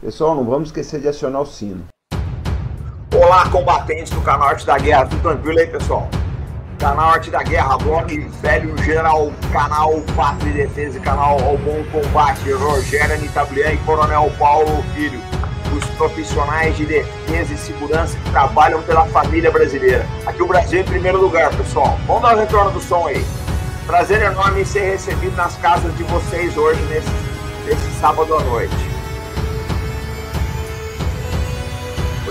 Pessoal, não vamos esquecer de acionar o sino. Olá, combatentes do canal Arte da Guerra, tudo tranquilo aí, pessoal? Canal Arte da Guerra, blog Velho General, canal Fácil de Defesa e canal Ao Bom Combate, Rogério Anitablian e Coronel Paulo Filho, os profissionais de defesa e segurança que trabalham pela família brasileira. Aqui o Brasil em primeiro lugar, pessoal. Vamos dar o retorno do som aí. Prazer enorme ser recebido nas casas de vocês hoje, nesse, nesse sábado à noite.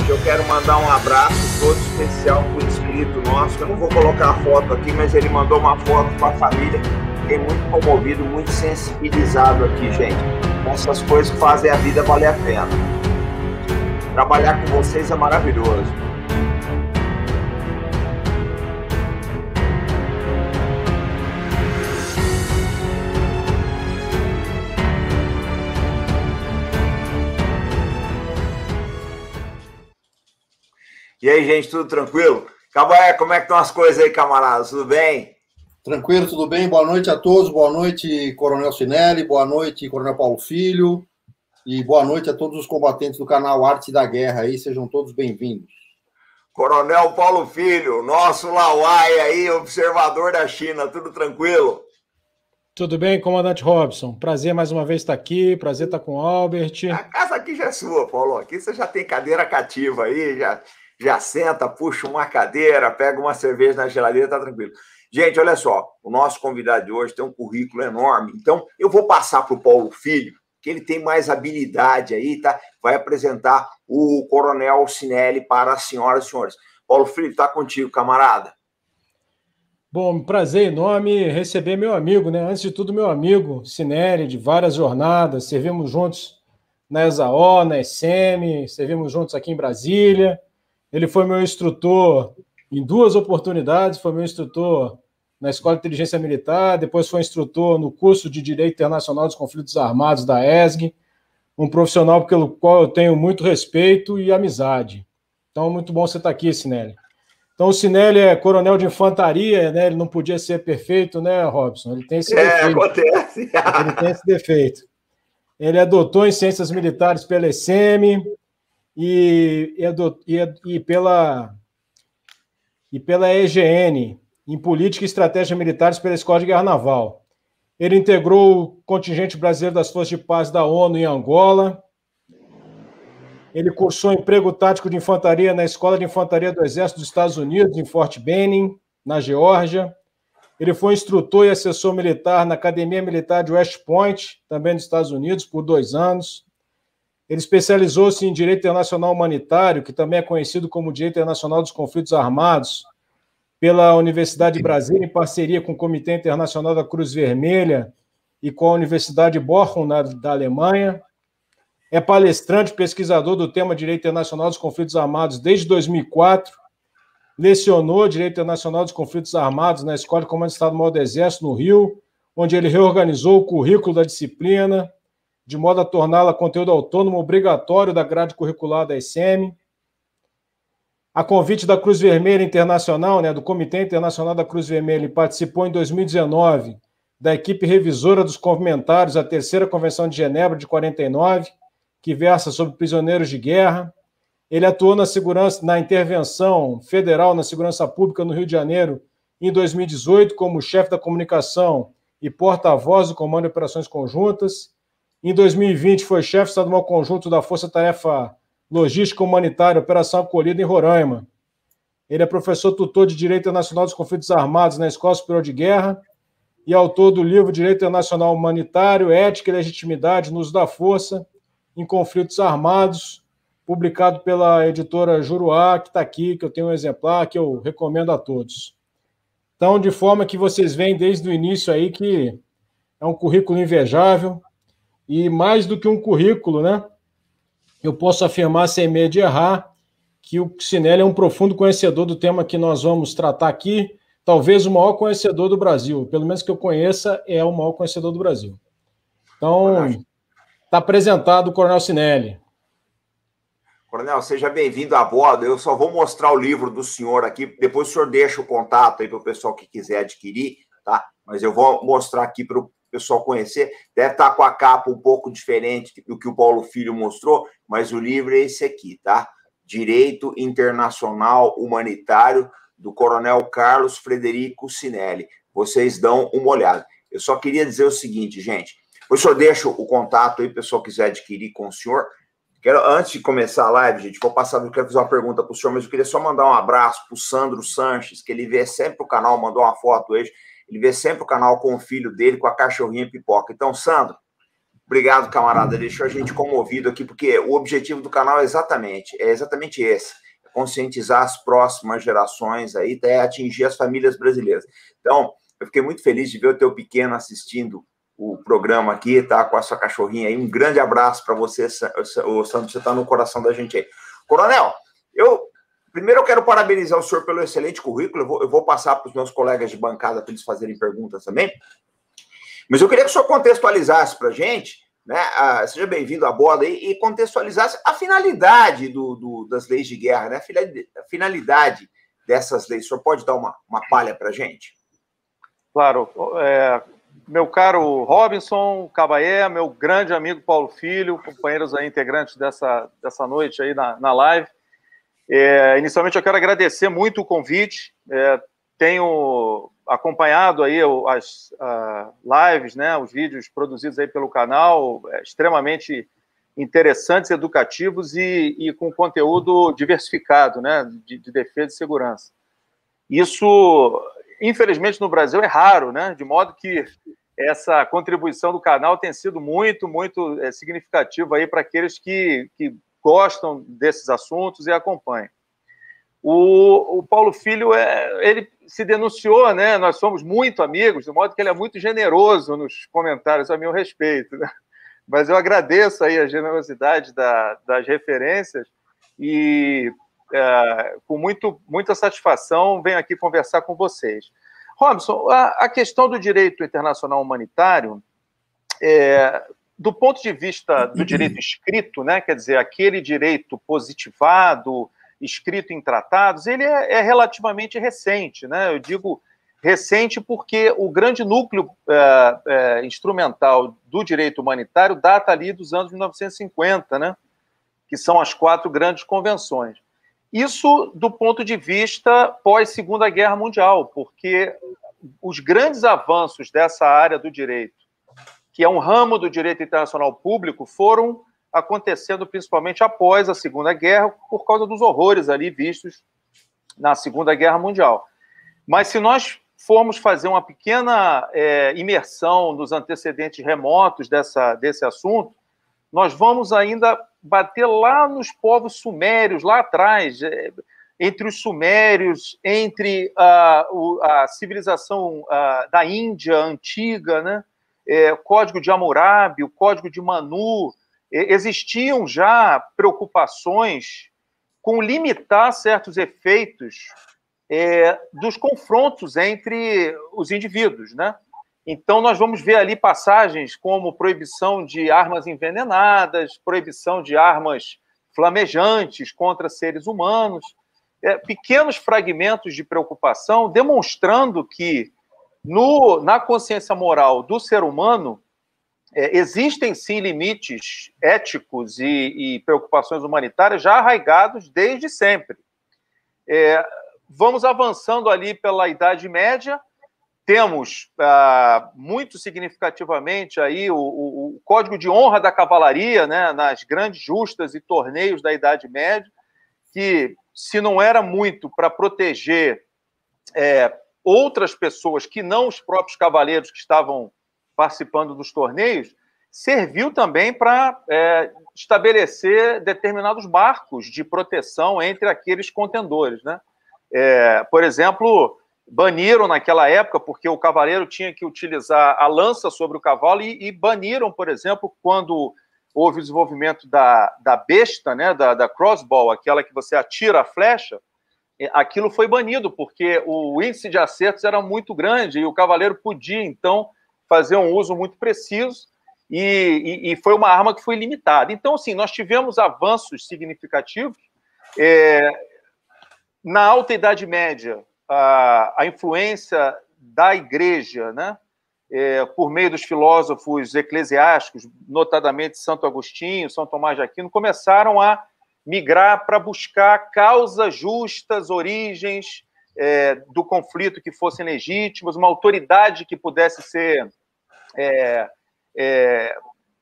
eu quero mandar um abraço todo especial para o inscrito nosso. Eu não vou colocar a foto aqui, mas ele mandou uma foto para a família. Fiquei muito comovido, muito sensibilizado aqui, gente. Essas coisas fazem a vida valer a pena. Trabalhar com vocês é maravilhoso. E aí, gente, tudo tranquilo? Caboé, como é que estão as coisas aí, camaradas? Tudo bem? Tranquilo, tudo bem? Boa noite a todos. Boa noite, Coronel Sinelli. Boa noite, Coronel Paulo Filho. E boa noite a todos os combatentes do canal Arte da Guerra aí. Sejam todos bem-vindos. Coronel Paulo Filho, nosso Lauai aí, observador da China. Tudo tranquilo? Tudo bem, comandante Robson? Prazer mais uma vez estar aqui, prazer estar com o Albert. A casa aqui já é sua, Paulo. Aqui você já tem cadeira cativa aí, já já senta, puxa uma cadeira, pega uma cerveja na geladeira, tá tranquilo. Gente, olha só, o nosso convidado de hoje tem um currículo enorme. Então, eu vou passar para o Paulo Filho, que ele tem mais habilidade aí, tá? Vai apresentar o Coronel Sinelli para as senhoras e senhores. Paulo Filho, tá contigo, camarada. Bom, prazer enorme receber meu amigo, né? Antes de tudo, meu amigo Sinelli de várias jornadas. Servimos juntos na ESAO, na SM, servimos juntos aqui em Brasília ele foi meu instrutor em duas oportunidades, foi meu instrutor na Escola de Inteligência Militar, depois foi instrutor no curso de Direito Internacional dos Conflitos Armados da ESG, um profissional pelo qual eu tenho muito respeito e amizade. Então, muito bom você estar aqui, Sinelli. Então, o Sinelli é coronel de infantaria, né? Ele não podia ser perfeito, né, Robson? Ele tem esse é, defeito. Acontece. Ele tem esse defeito. Ele é doutor em ciências militares pela ECM, e, e, e, pela, e pela EGN, em Política e Estratégia Militares pela Escola de Guerra Naval. Ele integrou o contingente brasileiro das Forças de Paz da ONU em Angola. Ele cursou emprego tático de infantaria na Escola de Infantaria do Exército dos Estados Unidos, em Fort Benning, na Geórgia. Ele foi instrutor e assessor militar na Academia Militar de West Point, também nos Estados Unidos, por dois anos. Ele especializou-se em direito internacional humanitário, que também é conhecido como direito internacional dos conflitos armados, pela Universidade de Brasília, em parceria com o Comitê Internacional da Cruz Vermelha e com a Universidade Bochum, na, da Alemanha. É palestrante, pesquisador do tema Direito Internacional dos Conflitos Armados desde 2004. Lecionou Direito Internacional dos Conflitos Armados na Escola de Comando do Estado-Maior do Exército, no Rio, onde ele reorganizou o currículo da disciplina de modo a torná-la conteúdo autônomo obrigatório da grade curricular da SM. A convite da Cruz Vermelha Internacional, né, do Comitê Internacional da Cruz Vermelha, ele participou em 2019 da equipe revisora dos comentários à Terceira Convenção de Genebra de 49, que versa sobre prisioneiros de guerra. Ele atuou na segurança, na intervenção federal na segurança pública no Rio de Janeiro em 2018 como chefe da comunicação e porta-voz do Comando de Operações Conjuntas. Em 2020, foi chefe estadual conjunto da Força Tarefa Logística Humanitária, Operação Acolhida em Roraima. Ele é professor tutor de Direito Internacional dos Conflitos Armados na Escola Superior de Guerra e autor do livro Direito Internacional Humanitário, Ética e Legitimidade no Uso da Força em Conflitos Armados, publicado pela editora Juruá, que está aqui, que eu tenho um exemplar, que eu recomendo a todos. Então, de forma que vocês veem desde o início aí que é um currículo invejável, e mais do que um currículo, né? Eu posso afirmar sem medo de errar que o Sinelli é um profundo conhecedor do tema que nós vamos tratar aqui, talvez o maior conhecedor do Brasil, pelo menos que eu conheça, é o maior conhecedor do Brasil. Então, está apresentado o Coronel Sinelli. Coronel, seja bem-vindo a bordo. Eu só vou mostrar o livro do senhor aqui, depois o senhor deixa o contato aí para o pessoal que quiser adquirir, tá? Mas eu vou mostrar aqui para o pessoal conhecer. Deve estar tá com a capa um pouco diferente do que o Paulo Filho mostrou, mas o livro é esse aqui, tá? Direito Internacional Humanitário, do Coronel Carlos Frederico Sinelli. Vocês dão uma olhada. Eu só queria dizer o seguinte, gente. o senhor deixa o contato aí, o pessoal quiser adquirir com o senhor. Quero, antes de começar a live, gente, vou passar, eu quero fazer uma pergunta para o senhor, mas eu queria só mandar um abraço para o Sandro Sanches, que ele vê sempre o canal, mandou uma foto hoje. Ele vê sempre o canal com o filho dele, com a cachorrinha pipoca. Então, Sandro, obrigado, camarada. Deixou a gente comovido aqui, porque o objetivo do canal é exatamente, é exatamente esse. É conscientizar as próximas gerações aí, até atingir as famílias brasileiras. Então, eu fiquei muito feliz de ver o teu pequeno assistindo o programa aqui, tá? Com a sua cachorrinha aí. Um grande abraço para você, o Sandro. Você está no coração da gente aí. Coronel, eu Primeiro, eu quero parabenizar o senhor pelo excelente currículo. Eu vou, eu vou passar para os meus colegas de bancada para eles fazerem perguntas também. Mas eu queria que o senhor contextualizasse para a gente, né, a, seja bem-vindo à bola e, e contextualizasse a finalidade do, do, das leis de guerra, né, a finalidade dessas leis. O senhor pode dar uma, uma palha para a gente? Claro. É, meu caro Robinson Cabaé, meu grande amigo Paulo Filho, companheiros aí, integrantes dessa, dessa noite aí na, na live. É, inicialmente, eu quero agradecer muito o convite. É, tenho acompanhado aí as uh, lives, né, os vídeos produzidos aí pelo canal, é, extremamente interessantes, educativos e, e, com conteúdo diversificado, né, de, de defesa e segurança. Isso, infelizmente, no Brasil é raro, né, de modo que essa contribuição do canal tem sido muito, muito é, significativa aí para aqueles que, que gostam desses assuntos e acompanham. O, o Paulo Filho, é, ele se denunciou, né? Nós somos muito amigos, de modo que ele é muito generoso nos comentários a meu respeito. Né? Mas eu agradeço aí a generosidade da, das referências e é, com muito, muita satisfação venho aqui conversar com vocês. Robson, a, a questão do direito internacional humanitário é, do ponto de vista do direito escrito, né, quer dizer, aquele direito positivado, escrito em tratados, ele é, é relativamente recente. Né? Eu digo recente porque o grande núcleo é, é, instrumental do direito humanitário data ali dos anos 1950, né? que são as quatro grandes convenções. Isso do ponto de vista pós-Segunda Guerra Mundial, porque os grandes avanços dessa área do direito que é um ramo do direito internacional público, foram acontecendo principalmente após a Segunda Guerra, por causa dos horrores ali vistos na Segunda Guerra Mundial. Mas se nós formos fazer uma pequena é, imersão nos antecedentes remotos dessa, desse assunto, nós vamos ainda bater lá nos povos sumérios, lá atrás, é, entre os sumérios, entre a, a civilização da Índia antiga, né? é, o Código de Hammurabi, o Código de Manu, é, existiam já preocupações com limitar certos efeitos é, dos confrontos entre os indivíduos, né? Então, nós vamos ver ali passagens como proibição de armas envenenadas, proibição de armas flamejantes contra seres humanos, é, pequenos fragmentos de preocupação demonstrando que no, na consciência moral do ser humano, é, existem sim limites éticos e, e, preocupações humanitárias já arraigados desde sempre. É, vamos avançando ali pela Idade Média, temos ah, muito significativamente aí o, o, o, código de honra da cavalaria, né, nas grandes justas e torneios da Idade Média, que se não era muito para proteger é, outras pessoas que não os próprios cavaleiros que estavam participando dos torneios, serviu também para é, estabelecer determinados barcos de proteção entre aqueles contendores. Né? É, por exemplo, baniram naquela época, porque o cavaleiro tinha que utilizar a lança sobre o cavalo, e, e baniram, por exemplo, quando houve o desenvolvimento da, da besta, né, da, da crossbow, aquela que você atira a flecha, aquilo foi banido, porque o índice de acertos era muito grande e o cavaleiro podia, então, fazer um uso muito preciso e, e, e foi uma arma que foi limitada. Então, assim, nós tivemos avanços significativos. É, na Alta Idade Média, a, a influência da igreja, né, é, por meio dos filósofos eclesiásticos, notadamente Santo Agostinho, São Tomás de Aquino, começaram a migrar para buscar causas justas, origens é, do conflito que fossem legítimas, uma autoridade que pudesse ser é, é,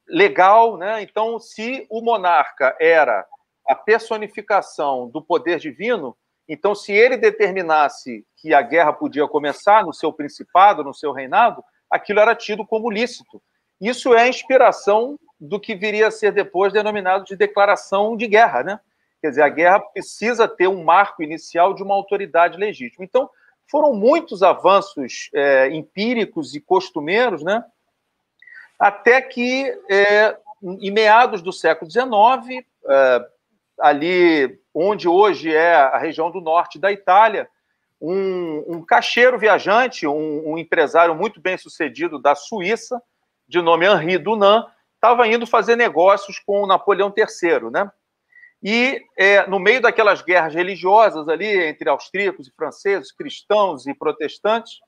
legal. Né? Então, se o monarca era a personificação do poder divino, então, se ele determinasse que a guerra podia começar no seu principado, no seu reinado, aquilo era tido como lícito. Isso é a inspiração do que viria a ser depois denominado de declaração de guerra, né? Quer dizer, a guerra precisa ter um marco inicial de uma autoridade legítima. Então, foram muitos avanços é, empíricos e costumeiros, né? Até que, é, em meados do século XIX, é, ali onde hoje é a região do norte da Itália, um, um cacheiro viajante, um, um empresário muito bem sucedido da Suíça, de nome Henri Dunant, estava indo fazer negócios com Napoleão III, né? E é, no meio daquelas guerras religiosas ali, entre austríacos e franceses, cristãos e protestantes,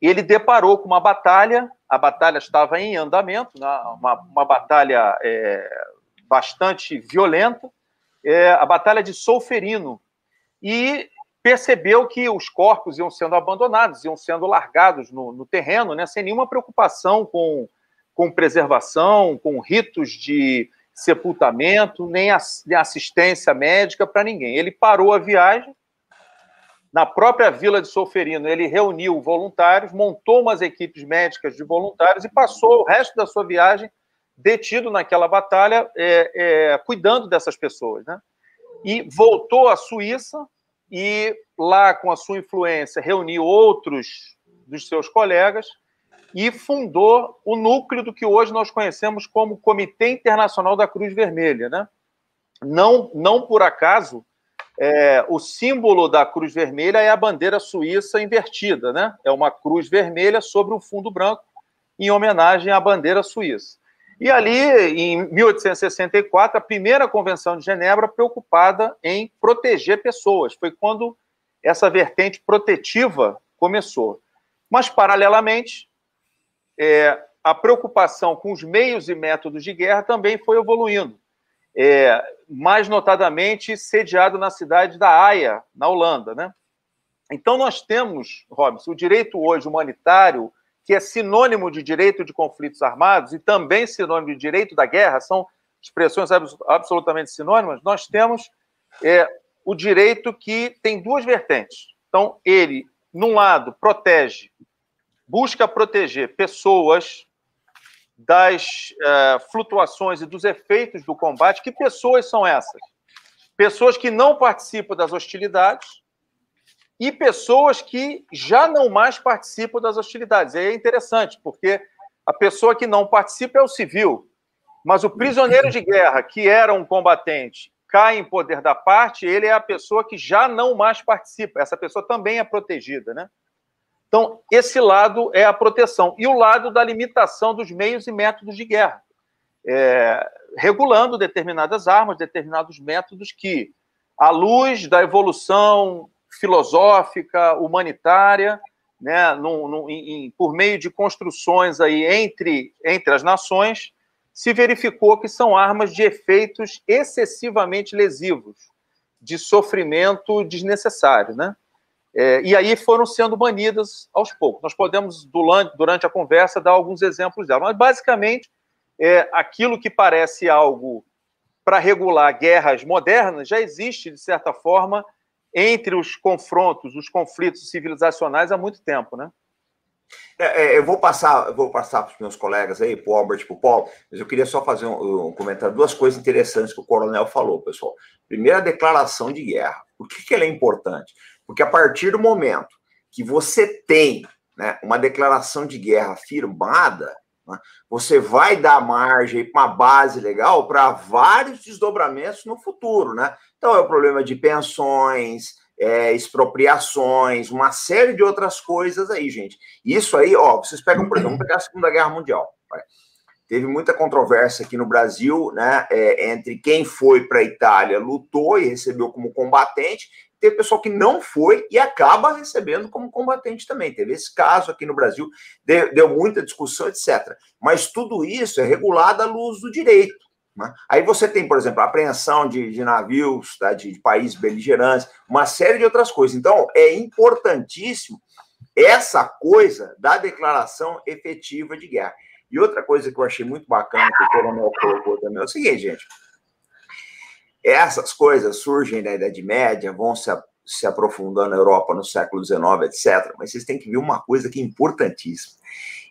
ele deparou com uma batalha, a batalha estava em andamento, né? uma, uma batalha é, bastante violenta, é, a batalha de Solferino, e percebeu que os corpos iam sendo abandonados, iam sendo largados no, no terreno, né? sem nenhuma preocupação com com preservação, com ritos de sepultamento, nem assistência médica para ninguém. Ele parou a viagem. Na própria vila de Solferino, ele reuniu voluntários, montou umas equipes médicas de voluntários e passou o resto da sua viagem detido naquela batalha, é, é, cuidando dessas pessoas. Né? E voltou à Suíça e, lá com a sua influência, reuniu outros dos seus colegas e fundou o núcleo do que hoje nós conhecemos como Comitê Internacional da Cruz Vermelha. Né? Não, não por acaso, é, o símbolo da Cruz Vermelha é a bandeira suíça invertida, né? é uma cruz vermelha sobre um fundo branco, em homenagem à bandeira suíça. E ali, em 1864, a primeira Convenção de Genebra preocupada em proteger pessoas. Foi quando essa vertente protetiva começou. Mas, paralelamente, é, a preocupação com os meios e métodos de guerra também foi evoluindo. É, mais notadamente sediado na cidade da Haia, na Holanda. Né? Então, nós temos, Robson, o direito hoje humanitário, que é sinônimo de direito de conflitos armados e também sinônimo de direito da guerra, são expressões absolutamente sinônimas. Nós temos é, o direito que tem duas vertentes. Então, ele, num lado, protege busca proteger pessoas das é, flutuações e dos efeitos do combate. Que pessoas são essas? Pessoas que não participam das hostilidades e pessoas que já não mais participam das hostilidades. E aí é interessante, porque a pessoa que não participa é o civil, mas o prisioneiro de guerra, que era um combatente, cai em poder da parte, ele é a pessoa que já não mais participa. Essa pessoa também é protegida, né? Então, esse lado é a proteção. E o lado da limitação dos meios e métodos de guerra, é, regulando determinadas armas, determinados métodos que, à luz da evolução filosófica, humanitária, né, em, por meio de construções aí entre, entre as nações, se verificou que são armas de efeitos excessivamente lesivos, de sofrimento desnecessário, né? É, e aí foram sendo banidas aos poucos. Nós podemos, durante a conversa, dar alguns exemplos dela. Mas, basicamente, é, aquilo que parece algo para regular guerras modernas já existe, de certa forma, entre os confrontos, os conflitos civilizacionais há muito tempo, né? É, é eu vou passar, vou passar para os meus colegas aí, para o Albert, para o Paulo, mas eu queria só fazer um, um, comentário, duas coisas interessantes que o coronel falou, pessoal. Primeiro, a declaração de guerra. Por que, que ela é importante? Porque a partir do momento que você tem né, uma declaração de guerra firmada, né, você vai dar margem para uma base legal para vários desdobramentos no futuro. Né? Então, é o problema de pensões, é, expropriações, uma série de outras coisas aí, gente. Isso aí, ó, vocês pegam, por exemplo, a Segunda Guerra Mundial. Teve muita controvérsia aqui no Brasil, né, é, entre quem foi para a Itália, lutou e recebeu como combatente, teve pessoal que não foi e acaba recebendo como combatente também. Teve esse caso aqui no Brasil, deu, deu muita discussão, etc. Mas tudo isso é regulado à luz do direito. Né? Aí você tem, por exemplo, a apreensão de, de navios tá? de, de países beligerantes, uma série de outras coisas. Então, é importantíssimo essa coisa da declaração efetiva de guerra. E outra coisa que eu achei muito bacana que o coronel colocou também é o seguinte, gente. Essas coisas surgem na Idade Média, vão se, se aprofundando na Europa no século XIX, etc. Mas vocês têm que ver uma coisa que é importantíssima.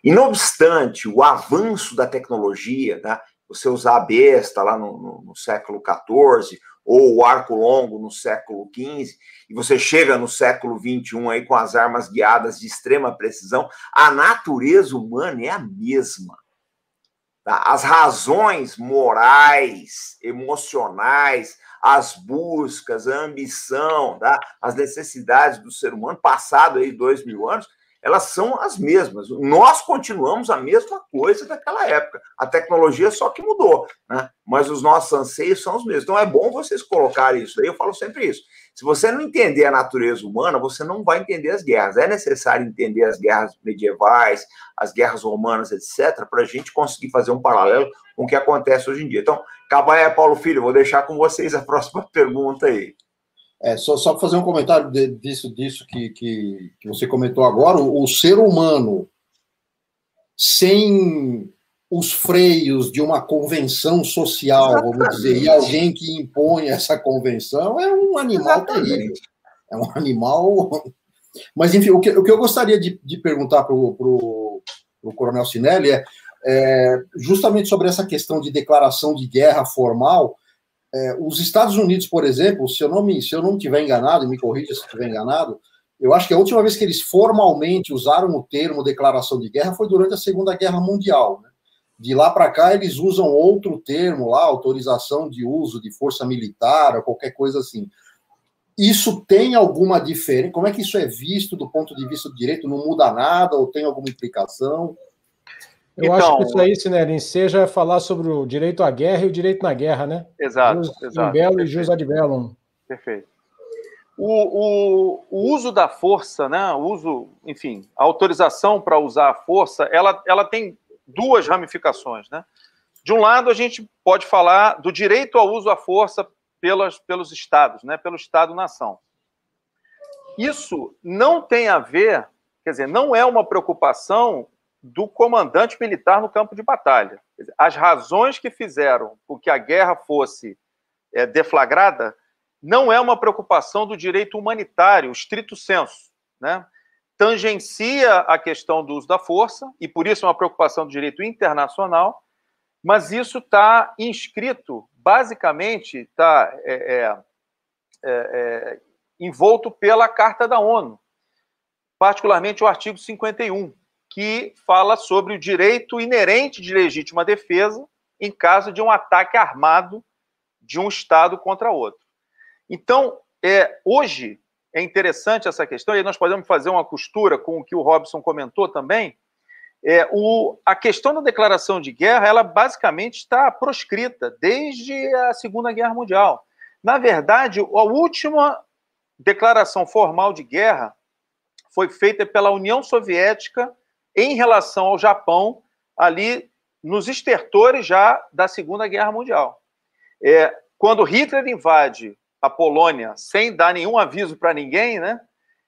E não obstante o avanço da tecnologia, né, você usar a besta lá no, no, no século XIV, ou o arco longo no século XV, e você chega no século XXI aí com as armas guiadas de extrema precisão, a natureza humana é a mesma. Tá? As razões morais, emocionais, as buscas, a ambição, tá? as necessidades do ser humano, passado aí dois mil anos, elas são as mesmas. Nós continuamos a mesma coisa daquela época. A tecnologia só que mudou, né? mas os nossos anseios são os mesmos. Então é bom vocês colocarem isso aí, eu falo sempre isso. Se você não entender a natureza humana, você não vai entender as guerras. É necessário entender as guerras medievais, as guerras romanas, etc., para a gente conseguir fazer um paralelo com o que acontece hoje em dia. Então, Cabaia Paulo Filho, vou deixar com vocês a próxima pergunta aí. É, só, só fazer um comentário de, disso, disso que, que, que, você comentou agora, o, o, ser humano sem os freios de uma convenção social, Exatamente. vamos dizer, e alguém que impõe essa convenção, é um animal Exatamente. terrível. É um animal. Mas, enfim, o que, o que eu gostaria de, de perguntar para o pro, pro Coronel Sinelli é, é justamente sobre essa questão de declaração de guerra formal é, os Estados Unidos, por exemplo, se eu não me, se eu não tiver enganado, e me corrija se estiver enganado, eu acho que a última vez que eles formalmente usaram o termo declaração de guerra foi durante a Segunda Guerra Mundial. Né? De lá para cá, eles usam outro termo lá, autorização de uso de força militar, ou qualquer coisa assim. Isso tem alguma diferença? Como é que isso é visto do ponto de vista do direito? Não muda nada ou tem alguma implicação? Eu então, acho que isso então, aí, Sinerin, seja é falar sobre o direito à guerra e o direito na guerra, né? Exato, jus exato. Belo e jus ad bellum. Perfeito. O, o, o, uso da força, né? O uso, enfim, a autorização para usar a força, ela, ela tem duas ramificações, né? De um lado, a gente pode falar do direito ao uso à força pelas, pelos estados, né? Pelo Estado-nação. Isso não tem a ver, quer dizer, não é uma preocupação do comandante militar no campo de batalha. As razões que fizeram com que a guerra fosse é, deflagrada não é uma preocupação do direito humanitário, estrito senso. Né? Tangencia a questão do uso da força, e por isso é uma preocupação do direito internacional, mas isso está inscrito, basicamente, está é é, é, é, envolto pela Carta da ONU, particularmente o artigo 51 que fala sobre o direito inerente de legítima defesa em caso de um ataque armado de um Estado contra outro. Então, é, hoje é interessante essa questão, e nós podemos fazer uma costura com o que o Robson comentou também. É, o, a questão da declaração de guerra, ela basicamente está proscrita desde a Segunda Guerra Mundial. Na verdade, a última declaração formal de guerra foi feita pela União Soviética em relação ao Japão, ali nos estertores já da Segunda Guerra Mundial. É, quando Hitler invade a Polônia sem dar nenhum aviso para ninguém, né,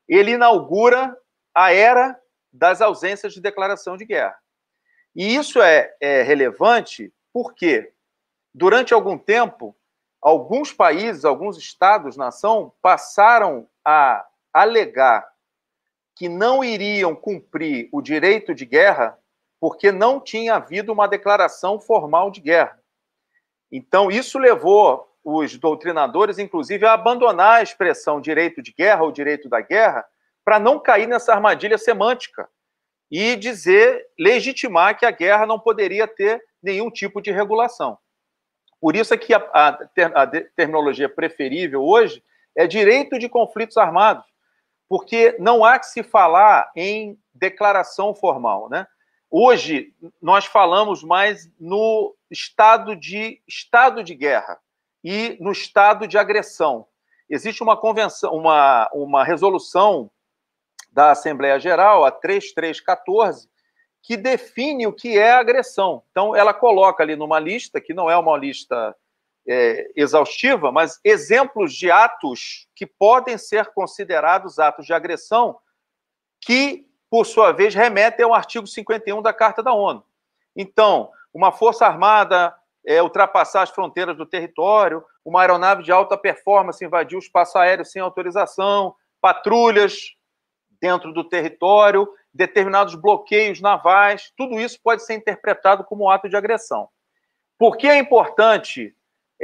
ele inaugura a era das ausências de declaração de guerra. E isso é, é relevante porque, durante algum tempo, alguns países, alguns estados, nação, passaram a alegar que não iriam cumprir o direito de guerra porque não tinha havido uma declaração formal de guerra. Então, isso levou os doutrinadores, inclusive, a abandonar a expressão direito de guerra ou direito da guerra para não cair nessa armadilha semântica e dizer, legitimar que a guerra não poderia ter nenhum tipo de regulação. Por isso é que a, a, a terminologia preferível hoje é direito de conflitos armados, porque não há que se falar em declaração formal. Né? Hoje, nós falamos mais no estado de, estado de guerra e no estado de agressão. Existe uma convenção, uma, uma resolução da Assembleia Geral, a 3314, que define o que é agressão. Então, ela coloca ali numa lista, que não é uma lista é, exaustiva, mas exemplos de atos que podem ser considerados atos de agressão, que, por sua vez, remetem ao artigo 51 da Carta da ONU. Então, uma força armada é, ultrapassar as fronteiras do território, uma aeronave de alta performance invadir o espaço aéreo sem autorização, patrulhas dentro do território, determinados bloqueios navais, tudo isso pode ser interpretado como ato de agressão. Por que é importante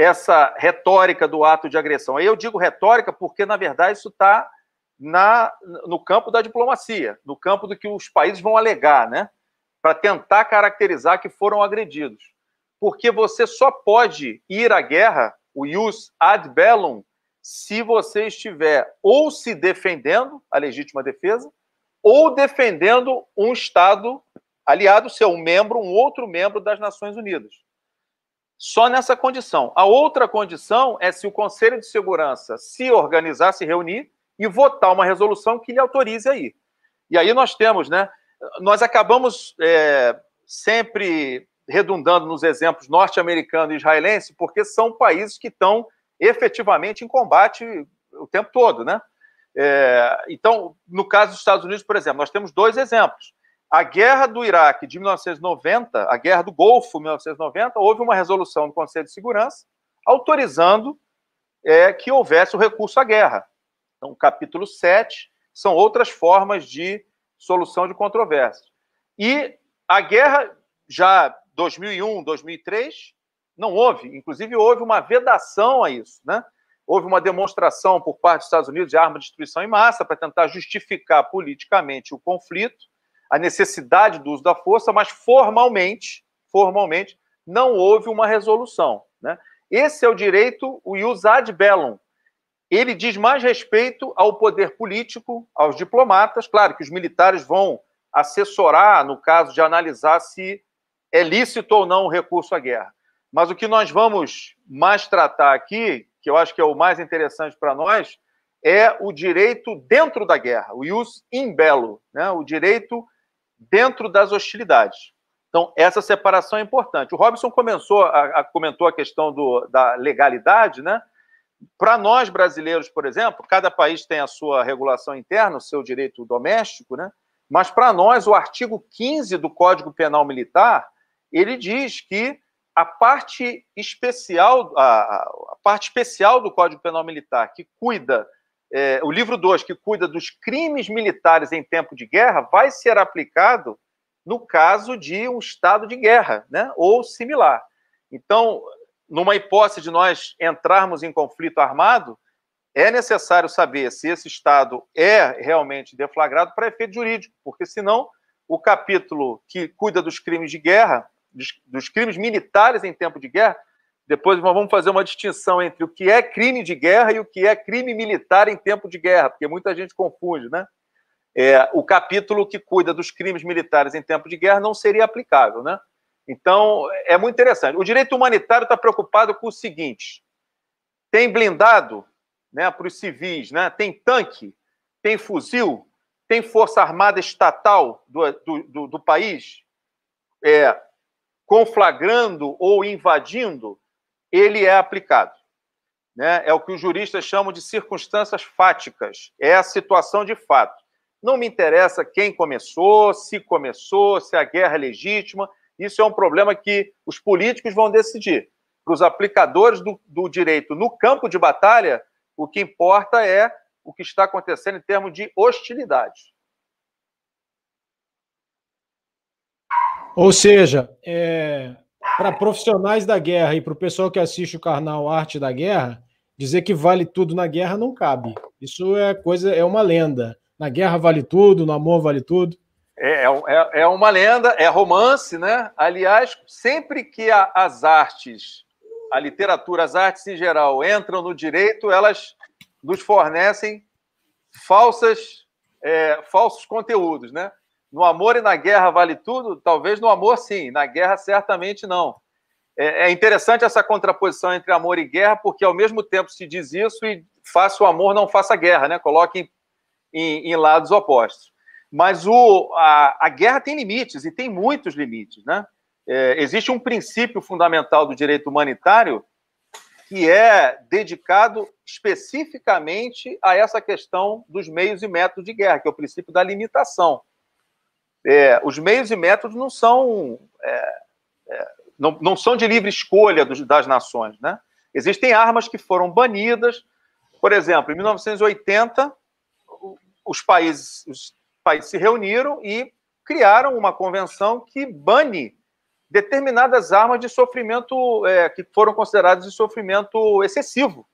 essa retórica do ato de agressão. Aí eu digo retórica porque, na verdade, isso está no campo da diplomacia, no campo do que os países vão alegar, né? Para tentar caracterizar que foram agredidos. Porque você só pode ir à guerra, o ius ad bellum, se você estiver ou se defendendo, a legítima defesa, ou defendendo um Estado aliado seu, um membro, um outro membro das Nações Unidas só nessa condição. A outra condição é se o Conselho de Segurança se organizar, se reunir e votar uma resolução que lhe autorize aí. E aí nós temos, né? Nós acabamos é, sempre redundando nos exemplos norte-americano e israelense, porque são países que estão efetivamente em combate o tempo todo, né? É, então, no caso dos Estados Unidos, por exemplo, nós temos dois exemplos. A guerra do Iraque de 1990, a guerra do Golfo de 1990, houve uma resolução do Conselho de Segurança autorizando é, que houvesse o recurso à guerra. Então, capítulo 7 são outras formas de solução de controvérsias. E a guerra, já 2001, 2003, não houve. Inclusive, houve uma vedação a isso. Né? Houve uma demonstração por parte dos Estados Unidos de arma de destruição em massa para tentar justificar politicamente o conflito a necessidade do uso da força, mas formalmente, formalmente, não houve uma resolução. Né? Esse é o direito, o ius ad bellum. Ele diz mais respeito ao poder político, aos diplomatas. Claro que os militares vão assessorar no caso de analisar se é lícito ou não o recurso à guerra. Mas o que nós vamos mais tratar aqui, que eu acho que é o mais interessante para nós, é o direito dentro da guerra, o ius in bello, né? o direito dentro das hostilidades. Então, essa separação é importante. O Robson começou a, a comentou a questão do, da legalidade, né? Para nós brasileiros, por exemplo, cada país tem a sua regulação interna, o seu direito doméstico, né? Mas para nós, o artigo 15 do Código Penal Militar, ele diz que a parte especial, a, a parte especial do Código Penal Militar que cuida é, o livro 2, que cuida dos crimes militares em tempo de guerra, vai ser aplicado no caso de um estado de guerra, né? ou similar. Então, numa hipótese de nós entrarmos em conflito armado, é necessário saber se esse estado é realmente deflagrado para efeito jurídico, porque senão o capítulo que cuida dos crimes de guerra, dos, dos crimes militares em tempo de guerra, depois vamos fazer uma distinção entre o que é crime de guerra e o que é crime militar em tempo de guerra, porque muita gente confunde, né? É, o capítulo que cuida dos crimes militares em tempo de guerra não seria aplicável, né? Então, é muito interessante. O direito humanitário está preocupado com o seguinte: tem blindado né, para os civis, né? tem tanque, tem fuzil, tem força armada estatal do, do, do, do país é, conflagrando ou invadindo ele é aplicado. Né? É o que os juristas chamam de circunstâncias fáticas, é a situação de fato. Não me interessa quem começou, se começou, se a guerra é legítima, isso é um problema que os políticos vão decidir. Para os aplicadores do, do direito no campo de batalha, o que importa é o que está acontecendo em termos de hostilidade. Ou seja, é, para profissionais da guerra e para o pessoal que assiste o Carnal Arte da Guerra, dizer que vale tudo na guerra não cabe. Isso é coisa, é uma lenda. Na guerra vale tudo, no amor vale tudo. É, é, é, é uma lenda, é romance, né? Aliás, sempre que a, as artes, a literatura, as artes em geral, entram no direito, elas nos fornecem falsas, é, falsos conteúdos, né? No amor e na guerra vale tudo? Talvez no amor sim, na guerra certamente não. É, é interessante essa contraposição entre amor e guerra, porque ao mesmo tempo se diz isso e faça o amor, não faça a guerra, né? Coloque em, em, lados opostos. Mas o, a, a, guerra tem limites, e tem muitos limites, né? É, existe um princípio fundamental do direito humanitário que é dedicado especificamente a essa questão dos meios e métodos de guerra, que é o princípio da limitação é, os meios e métodos não são é, é, não, não, são de livre escolha dos, das nações, né? Existem armas que foram banidas, por exemplo, em 1980 os países, os países se reuniram e criaram uma convenção que bane determinadas armas de sofrimento é, que foram consideradas de sofrimento excessivo.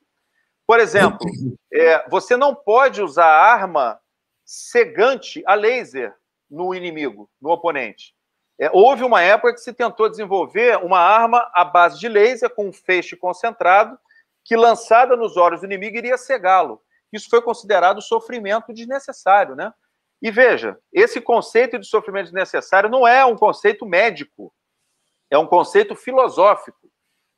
Por exemplo, é, você não pode usar arma cegante a laser no inimigo, no oponente. É, houve uma época que se tentou desenvolver uma arma à base de laser, com um feixe concentrado, que lançada nos olhos do inimigo iria cegá-lo. Isso foi considerado sofrimento desnecessário, né? E veja, esse conceito de sofrimento desnecessário não é um conceito médico, é um conceito filosófico.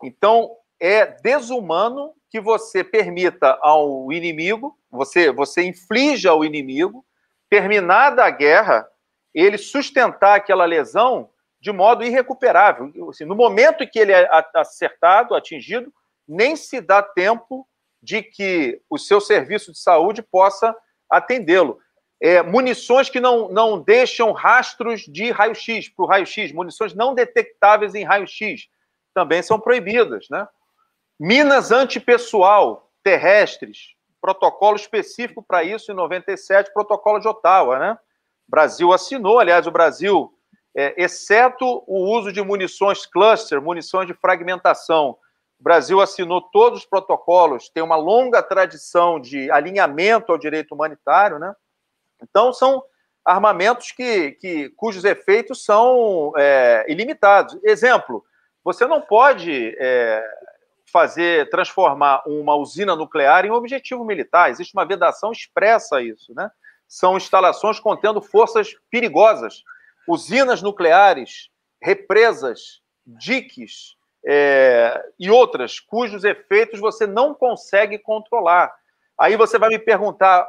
Então, é desumano que você permita ao inimigo, você, você inflige ao inimigo, terminada a guerra, ele sustentar aquela lesão de modo irrecuperável. Assim, no momento em que ele é acertado, atingido, nem se dá tempo de que o seu serviço de saúde possa atendê-lo. É, munições que não, não deixam rastros de raio-x para o raio-x, munições não detectáveis em raio-x, também são proibidas. Né? Minas antipessoal terrestres, protocolo específico para isso em 97, protocolo de Ottawa. Né? Brasil assinou, aliás, o Brasil, é, exceto o uso de munições cluster, munições de fragmentação, o Brasil assinou todos os protocolos, tem uma longa tradição de alinhamento ao direito humanitário, né? Então, são armamentos que, que cujos efeitos são é, ilimitados. Exemplo, você não pode é, fazer, transformar uma usina nuclear em um objetivo militar, existe uma vedação expressa a isso, né? são instalações contendo forças perigosas, usinas nucleares, represas, diques é, e outras, cujos efeitos você não consegue controlar. Aí você vai me perguntar,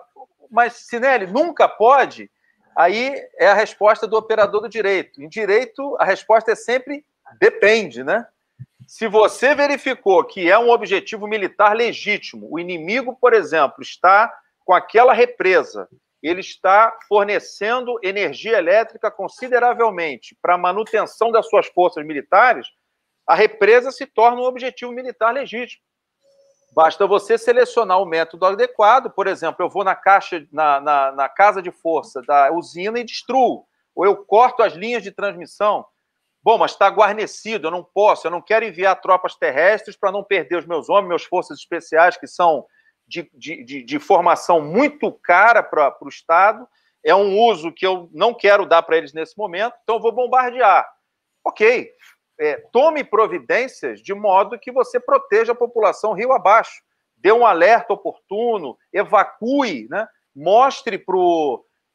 mas Sinelli, nunca pode? Aí é a resposta do operador do direito. Em direito, a resposta é sempre depende, né? Se você verificou que é um objetivo militar legítimo, o inimigo, por exemplo, está com aquela represa ele está fornecendo energia elétrica consideravelmente para a manutenção das suas forças militares, a represa se torna um objetivo militar legítimo. Basta você selecionar o método adequado, por exemplo, eu vou na, caixa, na, na, na casa de força da usina e destruo, ou eu corto as linhas de transmissão. Bom, mas está guarnecido, eu não posso, eu não quero enviar tropas terrestres para não perder os meus homens, meus forças especiais, que são de, de, de, formação muito cara para o Estado, é um uso que eu não quero dar para eles nesse momento, então eu vou bombardear. Ok, é, tome providências de modo que você proteja a população rio abaixo, dê um alerta oportuno, evacue, né? mostre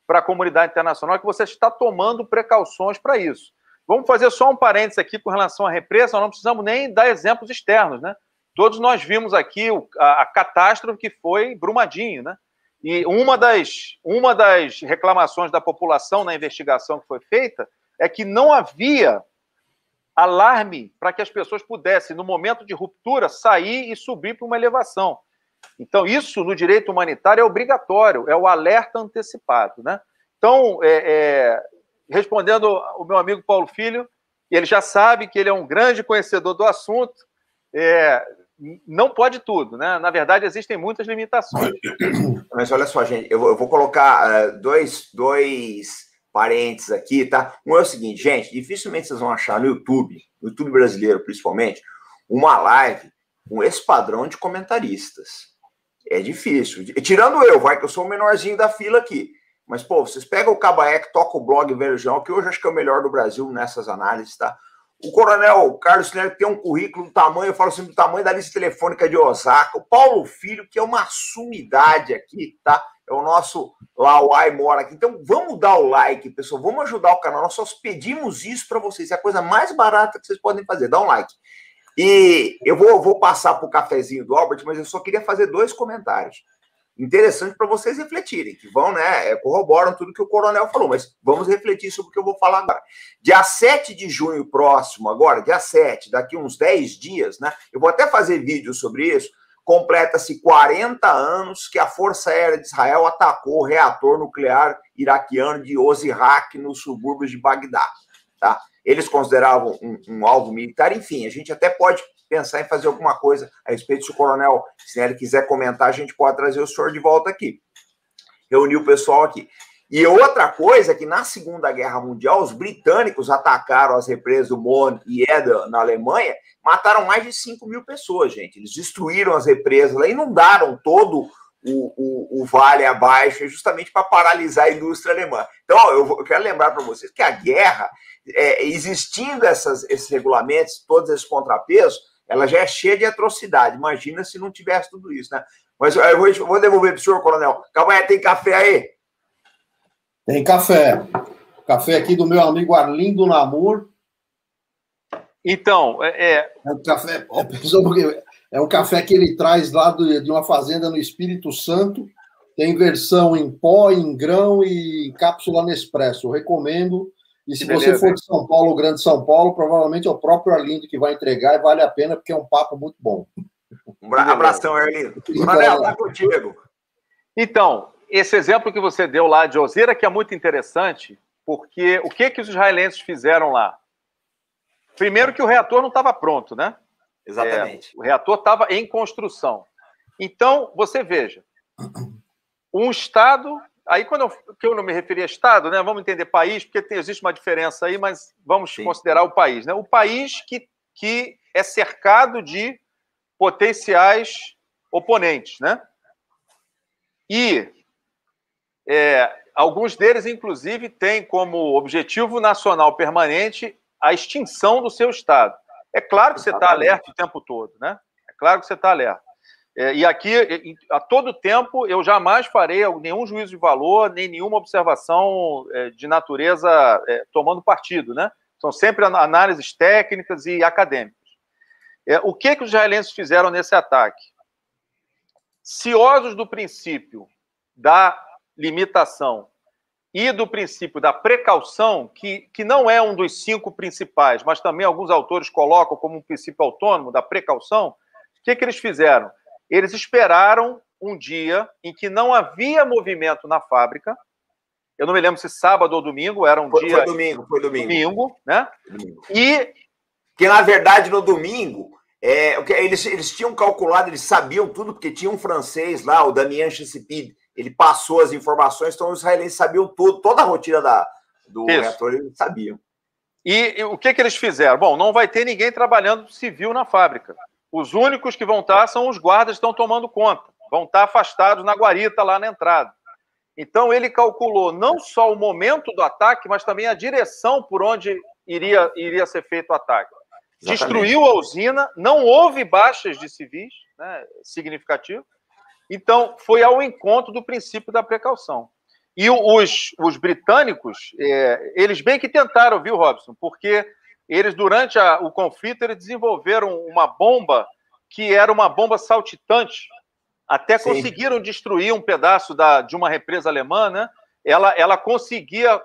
para a comunidade internacional que você está tomando precauções para isso. Vamos fazer só um parênteses aqui com relação à represa, nós não precisamos nem dar exemplos externos, né? Todos nós vimos aqui a, a catástrofe que foi Brumadinho, né? E uma das, uma das reclamações da população na investigação que foi feita é que não havia alarme para que as pessoas pudessem, no momento de ruptura, sair e subir para uma elevação. Então, isso no direito humanitário é obrigatório, é o alerta antecipado. Né? Então, é, é, respondendo o meu amigo Paulo Filho, ele já sabe que ele é um grande conhecedor do assunto. É, não pode tudo, né? Na verdade, existem muitas limitações. Mas olha só, gente, eu vou, colocar eh, dois, dois parênteses aqui, tá? Um é o seguinte, gente, dificilmente vocês vão achar no YouTube, no YouTube brasileiro principalmente, uma live com esse padrão de comentaristas. É difícil. Tirando eu, vai que eu sou o menorzinho da fila aqui. Mas, pô, vocês pegam o Cabaé que toca o blog Verjão, que hoje acho que é o melhor do Brasil nessas análises, tá? O coronel Carlos Neto tem um currículo do tamanho, eu falo assim, do tamanho da lista telefônica de Osaka. O Paulo Filho, que é uma sumidade aqui, tá? É o nosso Lauai mora aqui. Então, vamos dar o like, pessoal. Vamos ajudar o canal. Nós só pedimos isso para vocês. É a coisa mais barata que vocês podem fazer. Dá um like. E eu vou, vou passar para o cafezinho do Albert, mas eu só queria fazer dois comentários interessante para vocês refletirem, que vão, né, é, corroboram tudo que o coronel falou, mas vamos refletir sobre o que eu vou falar agora. Dia 7 de junho próximo, agora, dia 7, daqui uns 10 dias, né, eu vou até fazer vídeo sobre isso, completa-se 40 anos que a Força Aérea de Israel atacou o reator nuclear iraquiano de Osirak nos subúrbios de Bagdá, tá? Eles consideravam um, um alvo militar, enfim, a gente até pode pensar em fazer alguma coisa a respeito. Se o coronel ele quiser comentar, a gente pode trazer o senhor de volta aqui. Reunir o pessoal aqui. E outra coisa é que na Segunda Guerra Mundial, os britânicos atacaram as represas do Mon e Eder na Alemanha, mataram mais de 5 mil pessoas, gente. Eles destruíram as represas lá, inundaram todo o, o, o vale abaixo, justamente para paralisar a indústria alemã. Então, eu, vou, eu quero lembrar para vocês que a guerra, é, existindo essas, esses regulamentos, todos esses contrapesos, ela já é cheia de atrocidade. Imagina se não tivesse tudo isso, né? Mas eu vou, vou devolver para o senhor, coronel. Calma aí, tem café aí? Tem café. Café aqui do meu amigo Arlindo Namur. Então, é. É um é café, é um café que ele traz lá do, de uma fazenda no Espírito Santo. Tem versão em pó, em grão e cápsula Nespresso. Eu recomendo. E se você for de São Paulo, Grande São Paulo, provavelmente é o próprio Arlindo que vai entregar e vale a pena porque é um papo muito bom. Um abração, Arlindo. Valeu, tá contigo. Então, esse exemplo que você deu lá de Ozeira, que é muito interessante, porque o que que os israelenses fizeram lá? Primeiro que o reator não estava pronto, né? Exatamente. É, o reator estava em construção. Então, você veja, um Estado Aí, quando eu, que eu não me referi a Estado, né, vamos entender país, porque tem, existe uma diferença aí, mas vamos Sim. considerar o país. Né? O país que, que é cercado de potenciais oponentes. Né? E é, alguns deles, inclusive, têm como objetivo nacional permanente a extinção do seu Estado. É claro que você está alerta o tempo todo, né? É claro que você está alerta. É, e aqui, a todo tempo, eu jamais farei nenhum juízo de valor, nem nenhuma observação é, de natureza é, tomando partido, né? São sempre análises técnicas e acadêmicas. É, o que, que os israelenses fizeram nesse ataque? Ciosos do princípio da limitação e do princípio da precaução, que, que não é um dos cinco principais, mas também alguns autores colocam como um princípio autônomo da precaução, o que, que eles fizeram? Eles esperaram um dia em que não havia movimento na fábrica. Eu não me lembro se sábado ou domingo, era um foi, dia. Foi domingo, foi domingo. Domingo, né? Domingo. E. Que na verdade no domingo é, eles, eles tinham calculado, eles sabiam tudo, porque tinha um francês lá, o Damien Chissipid, ele passou as informações, então os israelenses sabiam tudo, toda a rotina da, do Isso. reator, eles sabiam. E, e o que, que eles fizeram? Bom, não vai ter ninguém trabalhando civil na fábrica. Os únicos que vão estar tá são os guardas que estão tomando conta, vão estar tá afastados na guarita lá na entrada. Então ele calculou não só o momento do ataque, mas também a direção por onde iria, iria ser feito o ataque. Exatamente. Destruiu a usina, não houve baixas de civis né, significativo. Então foi ao encontro do princípio da precaução. E os, os britânicos, é, eles bem que tentaram, viu, Robson? Porque eles, durante a, o conflito, eles desenvolveram uma bomba que era uma bomba saltitante. Até Sim. conseguiram destruir um pedaço da, de uma represa alemã, né? Ela, ela conseguia,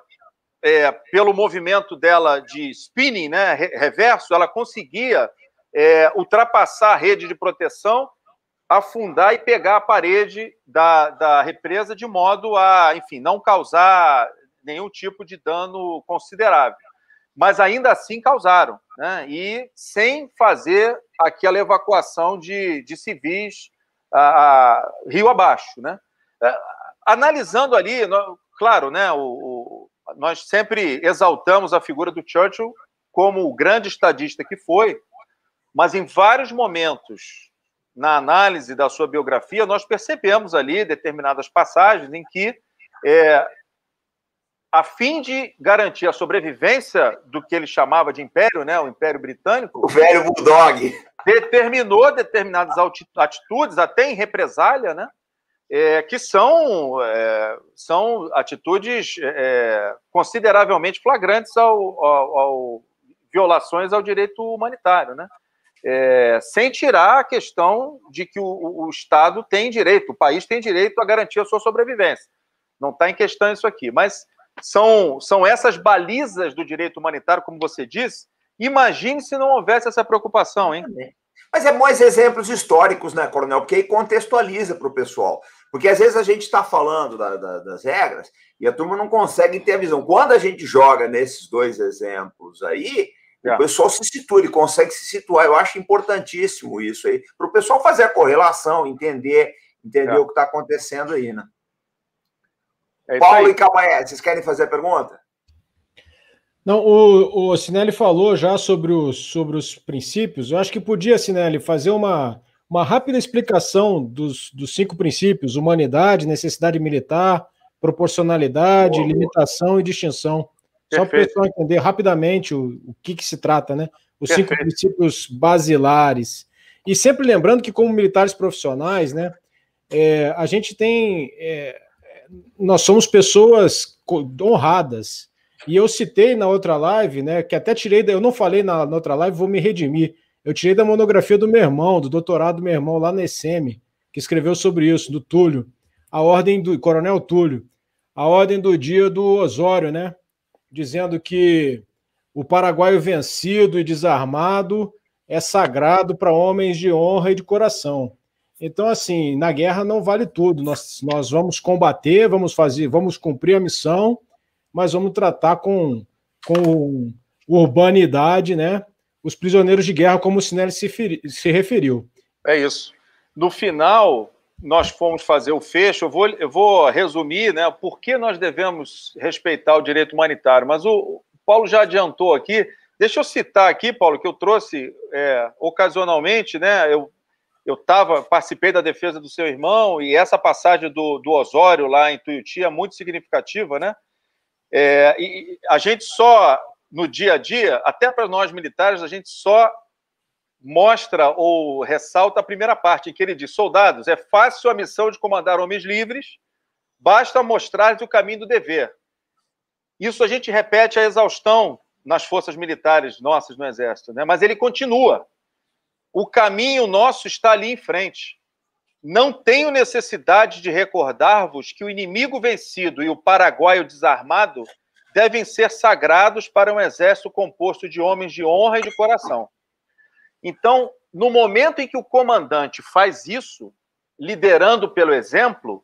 é, pelo movimento dela de spinning, né, reverso, ela conseguia é, ultrapassar a rede de proteção, afundar e pegar a parede da, da represa de modo a, enfim, não causar nenhum tipo de dano considerável mas ainda assim causaram, né? e sem fazer aquela evacuação de, de civis a, a, rio abaixo. Né? É, analisando ali, claro, né, o, o, nós sempre exaltamos a figura do Churchill como o grande estadista que foi, mas em vários momentos na análise da sua biografia, nós percebemos ali determinadas passagens em que é, a fim de garantir a sobrevivência do que ele chamava de império, né, o Império Britânico. O velho Bulldog. Determinou determinadas atitudes, até em represália, né, é, que são, é, são atitudes é, é consideravelmente flagrantes ao, ao, ao, violações ao direito humanitário, né? É, sem tirar a questão de que o, o Estado tem direito, o país tem direito a garantir a sua sobrevivência. Não está em questão isso aqui. Mas são, são essas balizas do direito humanitário, como você disse. Imagine se não houvesse essa preocupação, hein? Mas é mais exemplos históricos, né, Coronel? Porque aí contextualiza para o pessoal. Porque às vezes a gente está falando da, da, das regras e a turma não consegue ter a visão. Quando a gente joga nesses dois exemplos aí, é. o pessoal se situa, ele consegue se situar. Eu acho importantíssimo isso aí, para o pessoal fazer a correlação, entender, entender é. o que está acontecendo aí, né? É Paulo e Camaé, vocês querem fazer a pergunta? Não, o, o Sinelli falou já sobre os, sobre os princípios. Eu acho que podia, Sinelli, fazer uma, uma rápida explicação dos, dos cinco princípios: humanidade, necessidade militar, proporcionalidade, Boa. limitação e distinção. Perfeito. Só para o pessoal entender rapidamente o, o que, que se trata, né? Os Perfeito. cinco princípios basilares. E sempre lembrando que, como militares profissionais, né, é, a gente tem. É, nós somos pessoas honradas. E eu citei na outra live, né, que até tirei, da, eu não falei na, na, outra live, vou me redimir. Eu tirei da monografia do meu irmão, do doutorado do meu irmão lá na ECM, que escreveu sobre isso, do Túlio, a ordem do Coronel Túlio, a ordem do dia do Osório, né, dizendo que o paraguaio vencido e desarmado é sagrado para homens de honra e de coração. Então, assim, na guerra não vale tudo. Nós, nós vamos combater, vamos fazer, vamos cumprir a missão, mas vamos tratar com, com urbanidade, né? Os prisioneiros de guerra, como o Sinelli se, se referiu. É isso. No final, nós fomos fazer o fecho. Eu vou, eu vou resumir, né? Por que nós devemos respeitar o direito humanitário? Mas o, Paulo já adiantou aqui. Deixa eu citar aqui, Paulo, que eu trouxe é, ocasionalmente, né? Eu eu tava, participei da defesa do seu irmão e essa passagem do, do Osório lá em Tuiuti é muito significativa, né? É, e a gente só, no dia a dia, até para nós militares, a gente só mostra ou ressalta a primeira parte, em que ele diz: soldados, é fácil a missão de comandar homens livres, basta mostrar-lhes o caminho do dever. Isso a gente repete a exaustão nas forças militares nossas no Exército, né? mas ele continua. O caminho nosso está ali em frente. Não tenho necessidade de recordar-vos que o inimigo vencido e o paraguaio desarmado devem ser sagrados para um exército composto de homens de honra e de coração. Então, no momento em que o comandante faz isso, liderando pelo exemplo,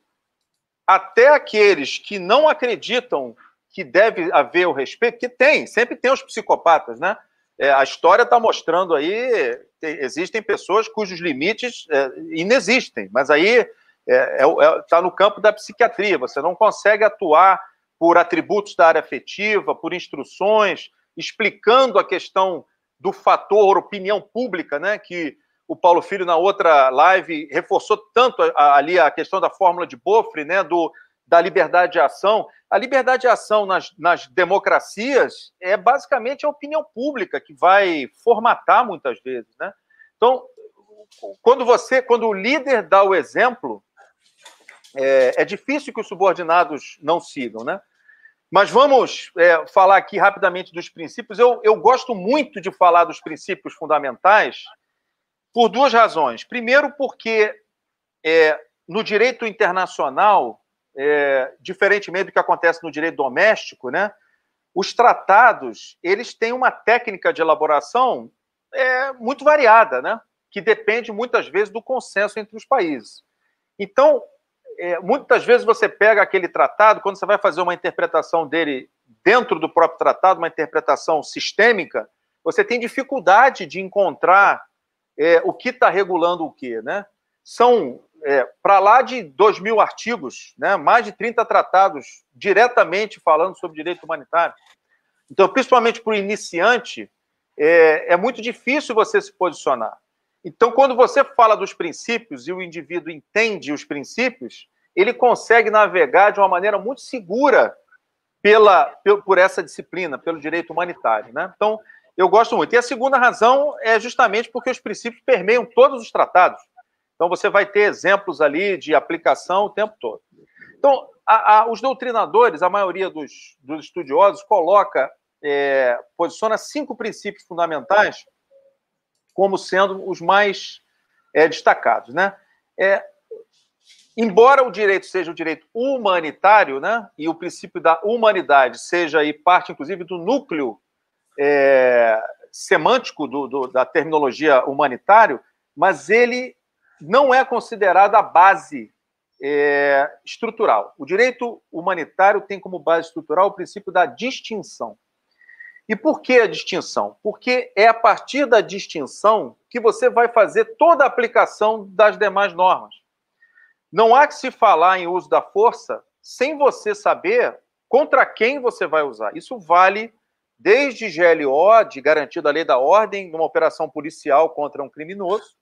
até aqueles que não acreditam que deve haver o respeito, que tem, sempre tem os psicopatas, né? É, a história está mostrando aí, que existem pessoas cujos limites é, inexistem, mas aí está é, é é, no campo da psiquiatria, você não consegue atuar por atributos da área afetiva, por instruções, explicando a questão do fator opinião pública, né, que o Paulo Filho, na outra live, reforçou tanto ali a questão da fórmula de bofre, né, do, da liberdade de ação. A liberdade de ação nas, nas democracias é basicamente a opinião pública que vai formatar muitas vezes, né? Então, quando você, quando o líder dá o exemplo, é, é difícil que os subordinados não sigam, né? Mas vamos é, falar aqui rapidamente dos princípios. Eu, eu gosto muito de falar dos princípios fundamentais por duas razões. Primeiro, porque é, no direito internacional, é, diferentemente do que acontece no direito doméstico, né? Os tratados eles têm uma técnica de elaboração é, muito variada, né? Que depende muitas vezes do consenso entre os países. Então, é, muitas vezes você pega aquele tratado quando você vai fazer uma interpretação dele dentro do próprio tratado, uma interpretação sistêmica, você tem dificuldade de encontrar é, o que está regulando o que, né? são é, para lá de 2 mil artigos, né, mais de 30 tratados diretamente falando sobre direito humanitário. Então, principalmente para o iniciante, é, é muito difícil você se posicionar. Então, quando você fala dos princípios e o indivíduo entende os princípios, ele consegue navegar de uma maneira muito segura pela, por essa disciplina, pelo direito humanitário. Né? Então, eu gosto muito. E a segunda razão é justamente porque os princípios permeiam todos os tratados. Então, você vai ter exemplos ali de aplicação o tempo todo. Então, a, a, os doutrinadores, a maioria dos, dos estudiosos, coloca, é, posiciona cinco princípios fundamentais como sendo os mais é, destacados. Né? É, embora o direito seja o direito humanitário, né, e o princípio da humanidade seja aí parte, inclusive, do núcleo é, semântico do, do, da terminologia humanitário, mas ele não é considerada a base é, estrutural. O direito humanitário tem como base estrutural o princípio da distinção. E por que a distinção? Porque é a partir da distinção que você vai fazer toda a aplicação das demais normas. Não há que se falar em uso da força sem você saber contra quem você vai usar. Isso vale desde GLO, de garantia da lei da ordem, numa operação policial contra um criminoso,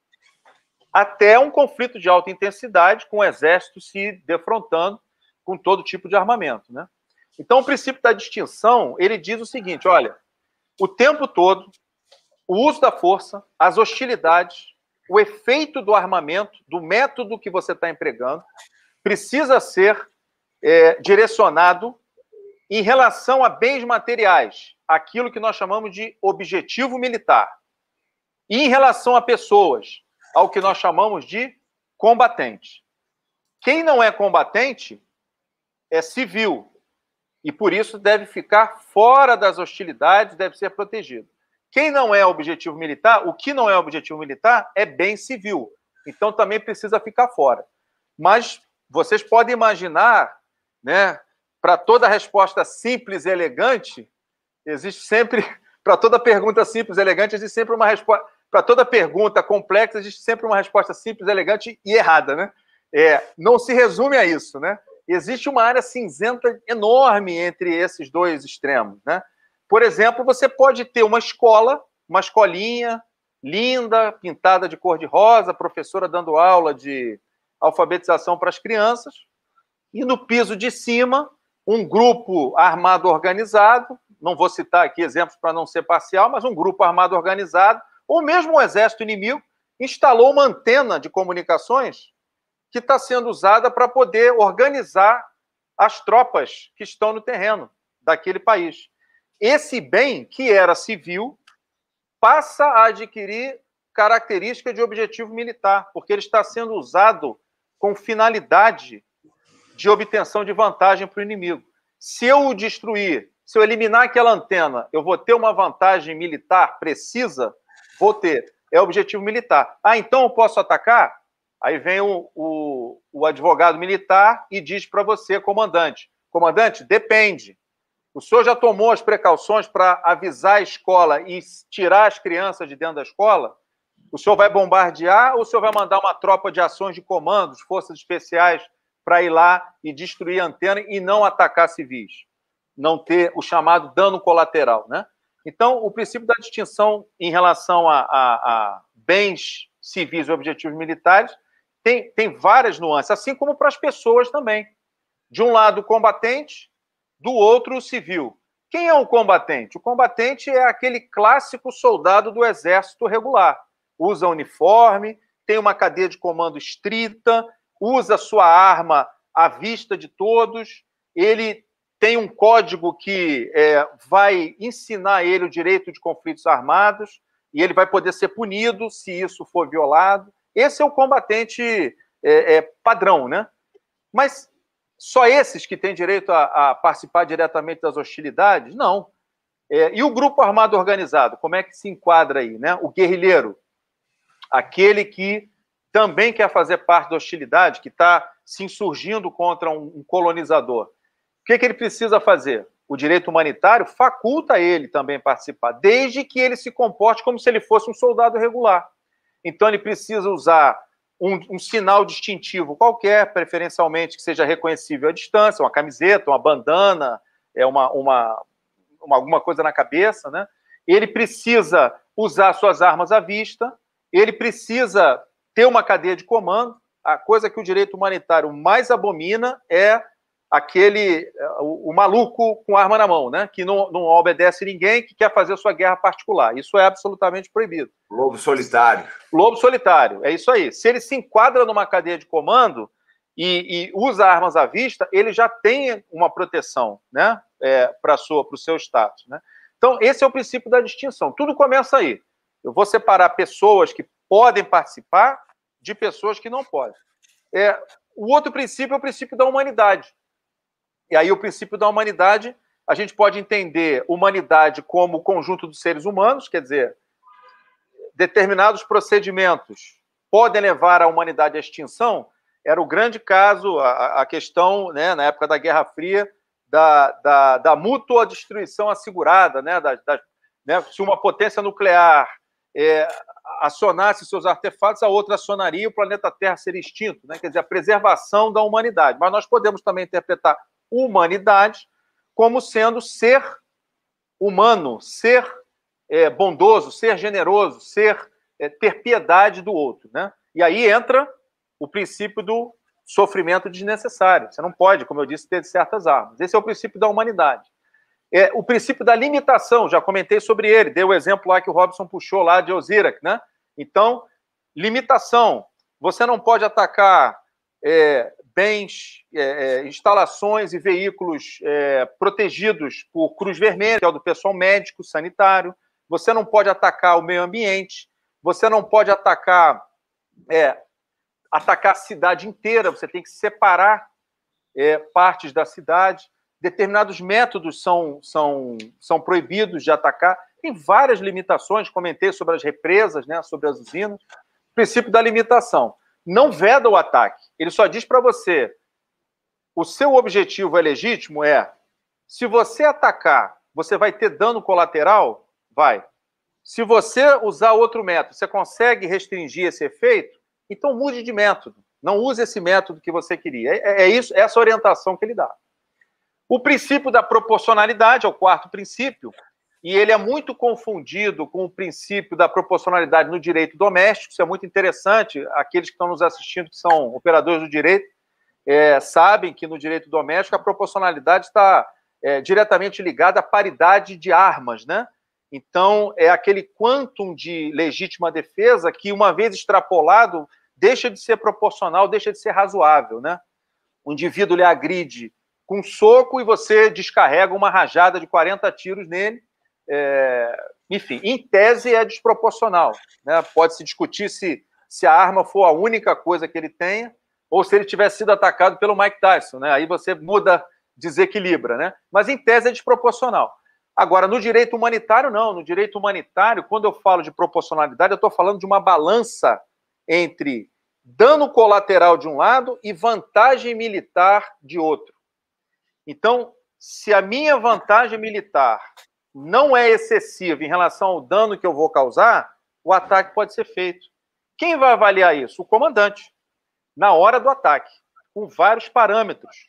até um conflito de alta intensidade com o exército se defrontando com todo tipo de armamento, né? Então, o princípio da distinção, ele diz o seguinte, olha, o tempo todo, o uso da força, as hostilidades, o efeito do armamento, do método que você está empregando, precisa ser é, direcionado em relação a bens materiais, aquilo que nós chamamos de objetivo militar, e em relação a pessoas, ao que nós chamamos de combatente. Quem não é combatente é civil e por isso deve ficar fora das hostilidades, deve ser protegido. Quem não é objetivo militar, o que não é objetivo militar é bem civil. Então também precisa ficar fora. Mas vocês podem imaginar, né, para toda resposta simples e elegante, existe sempre para toda pergunta simples e elegante existe sempre uma resposta para toda pergunta complexa existe sempre uma resposta simples, elegante e errada, né? É, não se resume a isso, né? Existe uma área cinzenta enorme entre esses dois extremos, né? Por exemplo, você pode ter uma escola, uma escolinha linda, pintada de cor de rosa, professora dando aula de alfabetização para as crianças, e no piso de cima, um grupo armado organizado, não vou citar aqui exemplos para não ser parcial, mas um grupo armado organizado ou mesmo o exército inimigo, instalou uma antena de comunicações que está sendo usada para poder organizar as tropas que estão no terreno daquele país. Esse bem, que era civil, passa a adquirir característica de objetivo militar, porque ele está sendo usado com finalidade de obtenção de vantagem para o inimigo. Se eu o destruir, se eu eliminar aquela antena, eu vou ter uma vantagem militar precisa? Vou ter. É objetivo militar. Ah, então eu posso atacar? Aí vem o, o, o advogado militar e diz para você, comandante: comandante, depende. O senhor já tomou as precauções para avisar a escola e tirar as crianças de dentro da escola? O senhor vai bombardear ou o senhor vai mandar uma tropa de ações de comandos, forças especiais, para ir lá e destruir a antena e não atacar civis? Não ter o chamado dano colateral, né? Então, o princípio da distinção em relação a, a, a bens civis e objetivos militares tem, tem várias nuances, assim como para as pessoas também. De um lado, o combatente, do outro, o civil. Quem é o combatente? O combatente é aquele clássico soldado do exército regular. Usa uniforme, tem uma cadeia de comando estrita, usa sua arma à vista de todos, ele tem um código que é, vai ensinar ele o direito de conflitos armados e ele vai poder ser punido se isso for violado. Esse é o combatente é, é, padrão, né? Mas só esses que têm direito a, a participar diretamente das hostilidades? Não. É, e o grupo armado organizado, como é que se enquadra aí, né? O guerrilheiro, aquele que também quer fazer parte da hostilidade, que está se insurgindo contra um, um colonizador. O que, que ele precisa fazer? O direito humanitário faculta ele também participar, desde que ele se comporte como se ele fosse um soldado regular. Então, ele precisa usar um, um, sinal distintivo qualquer, preferencialmente que seja reconhecível à distância, uma camiseta, uma bandana, é uma, uma, uma, alguma coisa na cabeça, né? Ele precisa usar suas armas à vista, ele precisa ter uma cadeia de comando. A coisa que o direito humanitário mais abomina é aquele eh, o, o, maluco com arma na mão, né? Que não, não obedece ninguém, que quer fazer sua guerra particular. Isso é absolutamente proibido. Lobo solitário. Lobo solitário, é isso aí. Se ele se enquadra numa cadeia de comando e, e usa armas à vista, ele já tem uma proteção, né? É, para sua, para o seu status, né? Então esse é o princípio da distinção. Tudo começa aí. Eu vou separar pessoas que podem participar de pessoas que não podem. É, o outro princípio é o princípio da humanidade e aí o princípio da humanidade, a gente pode entender humanidade como conjunto dos seres humanos, quer dizer, determinados procedimentos podem levar a humanidade à extinção, era o grande caso, a, a questão, né, na época da Guerra Fria, da, da, da mútua destruição assegurada, né, da, da, né, se uma potência nuclear é, acionasse seus artefatos, a outra acionaria e o planeta Terra seria extinto, né, quer dizer, a preservação da humanidade. Mas nós podemos também interpretar humanidade como sendo ser humano, ser é, bondoso, ser generoso, ser é, ter piedade do outro, né? E aí entra o princípio do sofrimento desnecessário. Você não pode, como eu disse, ter certas armas. Esse é o princípio da humanidade. É, o princípio da limitação, já comentei sobre ele, dei o exemplo lá que o Robson puxou lá de Osirak, né? Então, limitação. Você não pode atacar é, bens, é, é, instalações e veículos é, protegidos por Cruz Vermelha, que é o do pessoal médico, sanitário. Você não pode atacar o meio ambiente. Você não pode atacar é, atacar a cidade inteira. Você tem que separar é, partes da cidade. Determinados métodos são, são, são proibidos de atacar. Tem várias limitações. Comentei sobre as represas, né, sobre as usinas. O princípio da limitação não veda o ataque. Ele só diz para você: o seu objetivo é legítimo? É. Se você atacar, você vai ter dano colateral? Vai. Se você usar outro método, você consegue restringir esse efeito? Então mude de método. Não use esse método que você queria. É, é, é isso, é essa orientação que ele dá. O princípio da proporcionalidade é o quarto princípio e ele é muito confundido com o princípio da proporcionalidade no direito doméstico, isso é muito interessante, aqueles que estão nos assistindo, que são operadores do direito, é, sabem que no direito doméstico a proporcionalidade está é, diretamente ligada à paridade de armas, né? Então, é aquele quantum de legítima defesa que, uma vez extrapolado, deixa de ser proporcional, deixa de ser razoável, né? O indivíduo lhe agride com um soco e você descarrega uma rajada de 40 tiros nele, é, enfim, em tese é desproporcional. Né? Pode-se discutir se, se a arma for a única coisa que ele tenha ou se ele tivesse sido atacado pelo Mike Tyson. Né? Aí você muda, desequilibra. Né? Mas em tese é desproporcional. Agora, no direito humanitário, não. No direito humanitário, quando eu falo de proporcionalidade, eu estou falando de uma balança entre dano colateral de um lado e vantagem militar de outro. Então, se a minha vantagem militar não é excessivo em relação ao dano que eu vou causar, o ataque pode ser feito. Quem vai avaliar isso? O comandante, na hora do ataque, com vários parâmetros.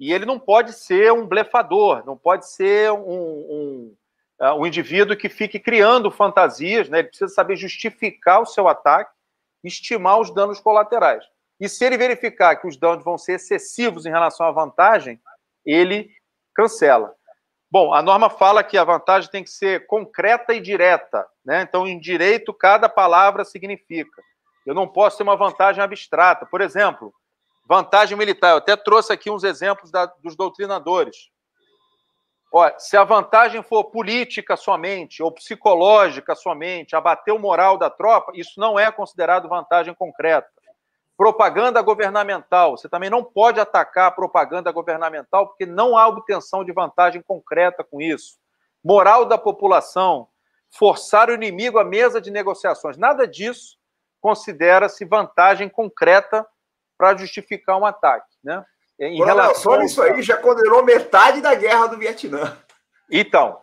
E ele não pode ser um blefador, não pode ser um, um, ah, um indivíduo que fique criando fantasias, né? ele precisa saber justificar o seu ataque, estimar os danos colaterais. E se ele verificar que os danos vão ser excessivos em relação à vantagem, ele cancela. Bom, a norma fala que a vantagem tem que ser concreta e direta, né? Então, em direito, cada palavra significa. Eu não posso ter uma vantagem abstrata. Por exemplo, vantagem militar. Eu até trouxe aqui uns exemplos da, dos doutrinadores. Olha, se a vantagem for política somente, ou psicológica somente, abater o moral da tropa, isso não é considerado vantagem concreta. Propaganda governamental. Você também não pode atacar a propaganda governamental, porque não há obtenção de vantagem concreta com isso. Moral da população. Forçar o inimigo à mesa de negociações. Nada disso considera-se vantagem concreta para justificar um ataque. Né? É, em relação só isso aí já condenou metade da guerra do Vietnã. Então.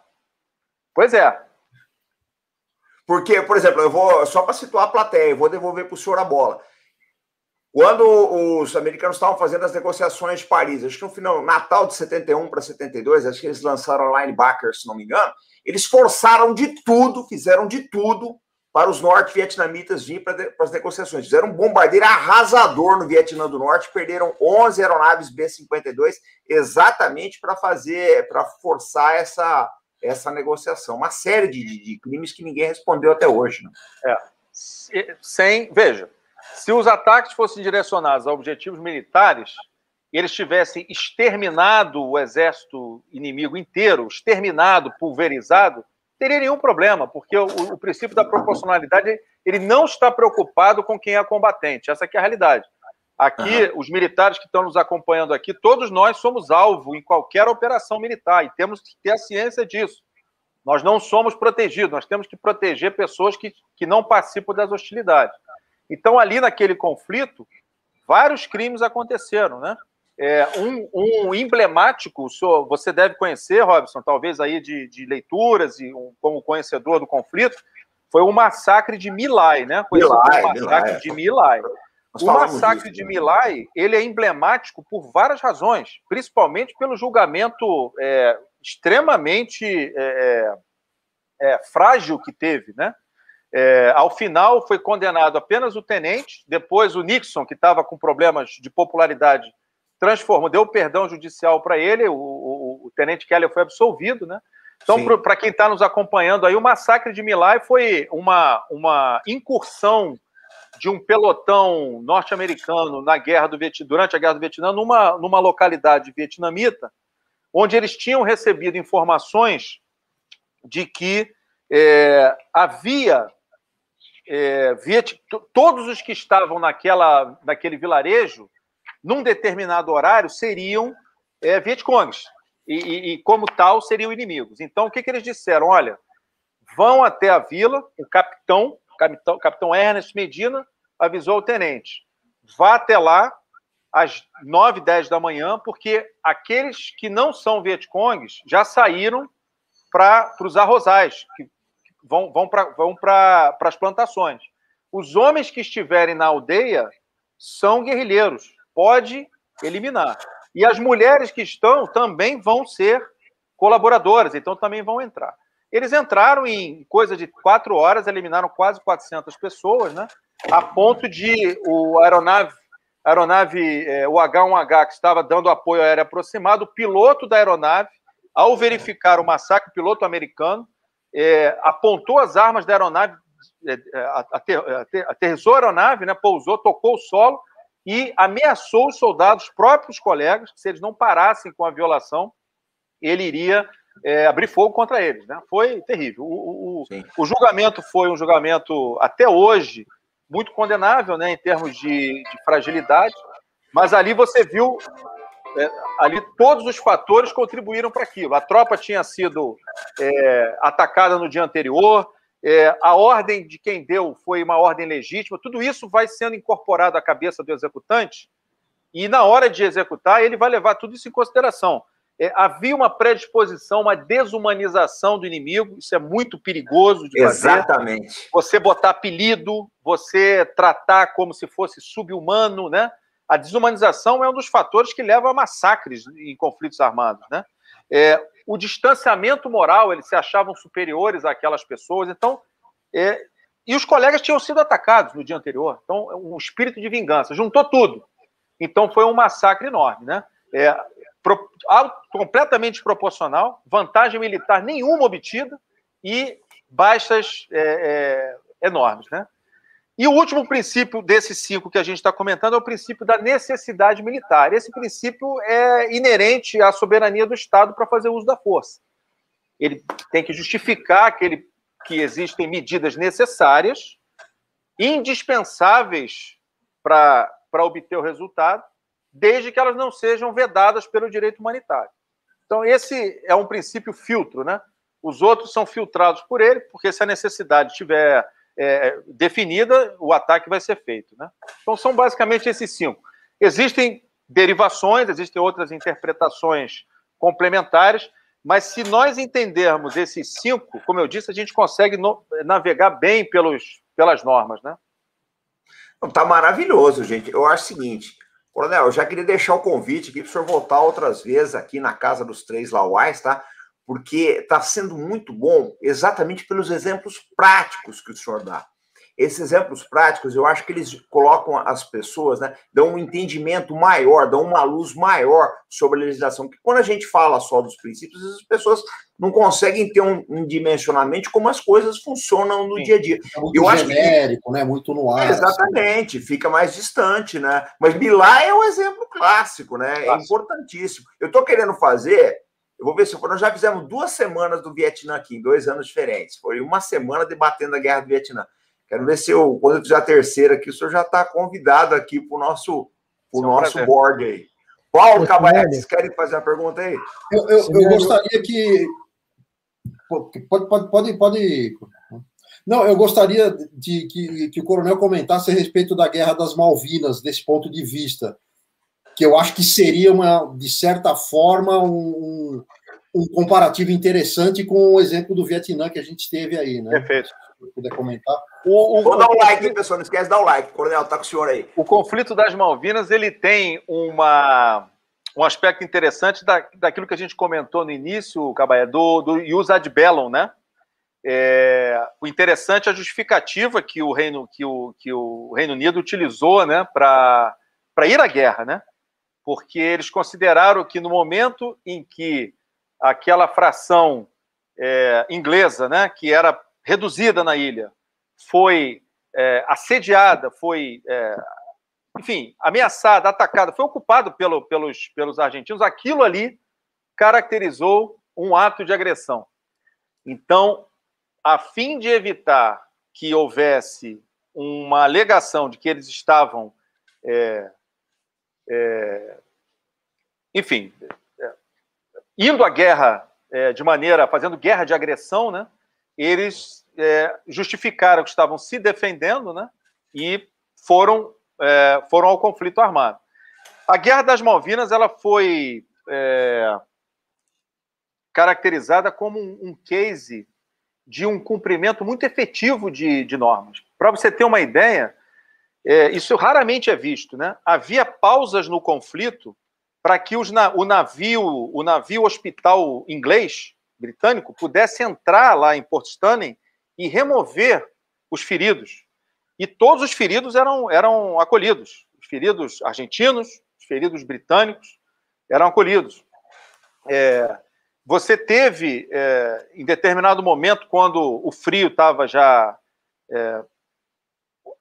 Pois é. Porque, por exemplo, eu vou, só para situar a plateia, eu vou devolver para o senhor a bola. Quando os americanos estavam fazendo as negociações de Paris, acho que no final, Natal de 71 para 72, acho que eles lançaram linebacker, se não me engano, eles forçaram de tudo, fizeram de tudo para os norte-vietnamitas virem para as negociações. Fizeram um bombardeiro arrasador no Vietnã do Norte, perderam 11 aeronaves B-52 exatamente para fazer, para forçar essa, essa negociação. Uma série de, de, de crimes que ninguém respondeu até hoje. Né? É. Sem, veja, se os ataques fossem direcionados a objetivos militares e eles tivessem exterminado o exército inimigo inteiro, exterminado, pulverizado, teria nenhum problema, porque o, o princípio da proporcionalidade ele não está preocupado com quem é combatente. Essa é a realidade. Aqui, uhum. os militares que estão nos acompanhando aqui, todos nós somos alvo em qualquer operação militar e temos que ter a ciência disso. Nós não somos protegidos, nós temos que proteger pessoas que, que não participam das hostilidades. Então, ali naquele conflito, vários crimes aconteceram, né? É, um, um, emblemático, senhor, você deve conhecer, Robson, talvez aí de, de leituras e um, como conhecedor do conflito, foi o massacre de Milai, né? Conhecido Milai, massacre Milai. É. de Milai. Nós o massacre disso, de Milai ele é emblemático por várias razões, principalmente pelo julgamento é, extremamente é, é, é frágil que teve, né? É, ao final, foi condenado apenas o tenente, depois o Nixon, que estava com problemas de popularidade, transformou, deu perdão judicial para ele, o, o, o, tenente Keller foi absolvido, né? Então, para quem está nos acompanhando aí, o massacre de Milai foi uma, uma incursão de um pelotão norte-americano na guerra do Vietnã, durante a guerra do Vietnã, numa, numa localidade vietnamita, onde eles tinham recebido informações de que é, havia é, viet... todos os que estavam naquela, naquele vilarejo, num determinado horário, seriam é, vietcongues. E, e, e, como tal, seriam inimigos. Então, o que, que eles disseram? Olha, vão até a vila, o capitão, capitão, capitão Ernest Medina, avisou o tenente, vá até lá às 9, 10 da manhã, porque aqueles que não são vietcongues já saíram para os arrozais, que vão, vão para vão as plantações. Os homens que estiverem na aldeia são guerrilheiros, pode eliminar. E as mulheres que estão também vão ser colaboradoras, então também vão entrar. Eles entraram em coisa de quatro horas, eliminaram quase 400 pessoas, né? A ponto de o aeronave, aeronave é, o H1H, que estava dando apoio aéreo aproximado, o piloto da aeronave, ao verificar o massacre, o piloto americano, é, apontou as armas da aeronave, é, é, aterrissou a aeronave, né, pousou, tocou o solo e ameaçou os soldados, os próprios colegas, que se eles não parassem com a violação, ele iria é, abrir fogo contra eles. Né? Foi terrível. O, o, o, julgamento foi um julgamento, até hoje, muito condenável né, em termos de, de fragilidade, mas ali você viu é, ali todos os fatores contribuíram para aquilo. A tropa tinha sido é, atacada no dia anterior, é, a ordem de quem deu foi uma ordem legítima, tudo isso vai sendo incorporado à cabeça do executante, e na hora de executar, ele vai levar tudo isso em consideração. É, havia uma predisposição, uma desumanização do inimigo, isso é muito perigoso de fazer. Exatamente. Você botar apelido, você tratar como se fosse subhumano, né? a desumanização é um dos fatores que leva a massacres em conflitos armados, né? É, o distanciamento moral, eles se achavam superiores àquelas pessoas, então é, e os colegas tinham sido atacados no dia anterior, então é um espírito de vingança juntou tudo, então foi um massacre enorme, né? É, pro, completamente proporcional, vantagem militar nenhuma obtida e baixas é, é, enormes, né? E o último princípio desses cinco que a gente está comentando é o princípio da necessidade militar. Esse princípio é inerente à soberania do Estado para fazer uso da força. Ele tem que justificar que, ele, que existem medidas necessárias, indispensáveis para obter o resultado, desde que elas não sejam vedadas pelo direito humanitário. Então, esse é um princípio filtro, né? Os outros são filtrados por ele, porque se a necessidade tiver é, definida, o ataque vai ser feito. Né? Então, são basicamente esses cinco. Existem derivações, existem outras interpretações complementares, mas se nós entendermos esses cinco, como eu disse, a gente consegue no, navegar bem pelos, pelas normas. Né? Está maravilhoso, gente. Eu acho o seguinte, Coronel, eu já queria deixar o convite aqui para o senhor voltar outras vezes aqui na Casa dos Três Lauais, tá? porque está sendo muito bom exatamente pelos exemplos práticos que o senhor dá. Esses exemplos práticos, eu acho que eles colocam as pessoas, né, dão um entendimento maior, dão uma luz maior sobre a legislação. Que quando a gente fala só dos princípios, as pessoas não conseguem ter um, um dimensionamento como as coisas funcionam no Sim, dia a dia. É muito eu genérico, acho que... né? Muito no ar. Exatamente, assim. fica mais distante, né? Mas Milá é um exemplo clássico, né? É importantíssimo. Eu estou querendo fazer eu vou ver se eu for. Nós já fizemos duas semanas do Vietnã aqui, em dois anos diferentes. Foi uma semana debatendo a guerra do Vietnã. Quero ver se eu, quando eu fizer a terceira aqui, o senhor já está convidado aqui para o nosso, pro é nosso board aí. Paulo Cabaré, vocês querem fazer uma pergunta aí? Eu, eu, eu gostaria que. Pode, pode, pode, pode. Não, eu gostaria de que, que o coronel comentasse a respeito da Guerra das Malvinas, desse ponto de vista que eu acho que seria, uma, de certa forma, um, um comparativo interessante com o exemplo do Vietnã que a gente teve aí, né? Perfeito. Se puder comentar. O, o... Vou dar um like, pessoal? Não esquece de dar o um like. Coronel, tá com o senhor aí. O conflito das Malvinas, ele tem uma, um aspecto interessante da, daquilo que a gente comentou no início, Cabaia, do, do Jus ad bellum, né? É, o interessante é a justificativa que o Reino, que o, que o Reino Unido utilizou né, para ir à guerra, né? porque eles consideraram que no momento em que aquela fração é, inglesa, né, que era reduzida na ilha, foi é, assediada, foi, é, enfim, ameaçada, atacada, foi ocupado pelo, pelos, pelos argentinos, aquilo ali caracterizou um ato de agressão. Então, a fim de evitar que houvesse uma alegação de que eles estavam é, é, enfim, é, indo à guerra é, de maneira, fazendo guerra de agressão, né, eles é, justificaram que estavam se defendendo né, e foram, é, foram ao conflito armado. A Guerra das Malvinas ela foi é, caracterizada como um, um case de um cumprimento muito efetivo de, de normas. Para você ter uma ideia, é, isso raramente é visto, né? Havia pausas no conflito para que os, o navio, o navio hospital inglês, britânico, pudesse entrar lá em Port Stanley e remover os feridos. E todos os feridos eram, eram acolhidos. Os feridos argentinos, os feridos britânicos eram acolhidos. É, você teve, é, em determinado momento, quando o frio estava já é,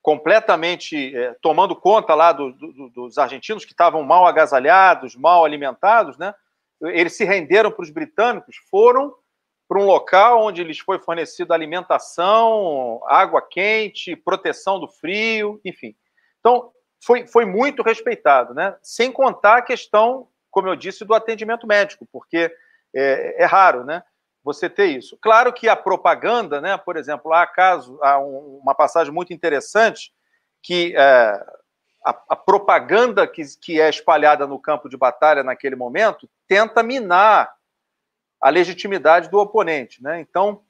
completamente é, tomando conta lá do, do, dos argentinos que estavam mal agasalhados, mal alimentados, né? Eles se renderam para os britânicos, foram para um local onde lhes foi fornecida alimentação, água quente, proteção do frio, enfim. Então, foi, foi muito respeitado, né? Sem contar a questão, como eu disse, do atendimento médico, porque é, é raro, né? você ter isso. Claro que a propaganda, né, por exemplo, há, caso, há um, uma passagem muito interessante que é, a, a, propaganda que, que é espalhada no campo de batalha naquele momento tenta minar a legitimidade do oponente. Né? Então,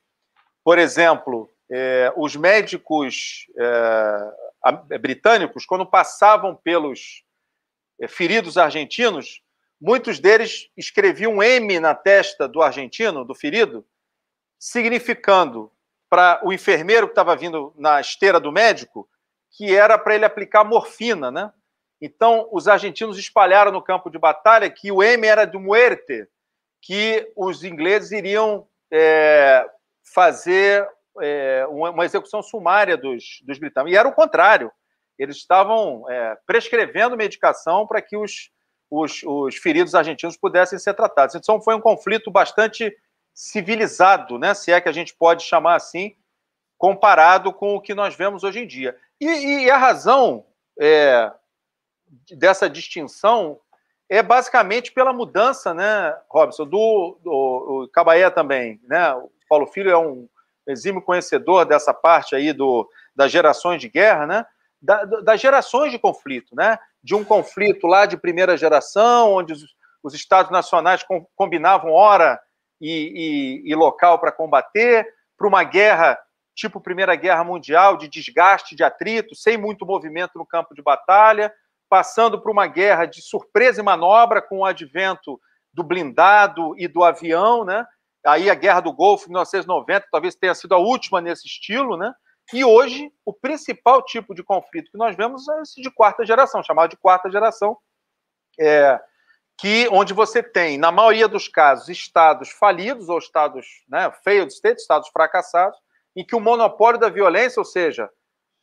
por exemplo, é, os médicos é, é britânicos, quando passavam pelos é, feridos argentinos, Muitos deles escreviam um M na testa do argentino, do ferido, significando para o enfermeiro que estava vindo na esteira do médico que era para ele aplicar morfina, né? Então, os argentinos espalharam no campo de batalha que o M era de muerte, que os ingleses iriam é, fazer é, uma execução sumária dos, dos britânicos. E era o contrário. Eles estavam é, prescrevendo medicação para que os os, os feridos argentinos pudessem ser tratados. Então foi um conflito bastante civilizado, né, se é que a gente pode chamar assim, comparado com o que nós vemos hoje em dia. E, e a razão é, dessa distinção é basicamente pela mudança, né, Robson, do, do, Cabaé também, né? O Paulo Filho é um exímio conhecedor dessa parte aí do, das gerações de guerra, né? da, das gerações de conflito, né? De um conflito lá de primeira geração, onde os, os estados nacionais com, combinavam hora e, e, e local para combater, para uma guerra tipo Primeira Guerra Mundial, de desgaste, de atrito, sem muito movimento no campo de batalha, passando por uma guerra de surpresa e manobra com o advento do blindado e do avião, né? Aí a Guerra do Golfo, 1990, talvez tenha sido a última nesse estilo, né? E hoje, o principal tipo de conflito que nós vemos é esse de quarta geração, chamado de quarta geração, é, que onde você tem, na maioria dos casos, estados falidos ou estados né, failed states, estados fracassados, em que o monopólio da violência, ou seja,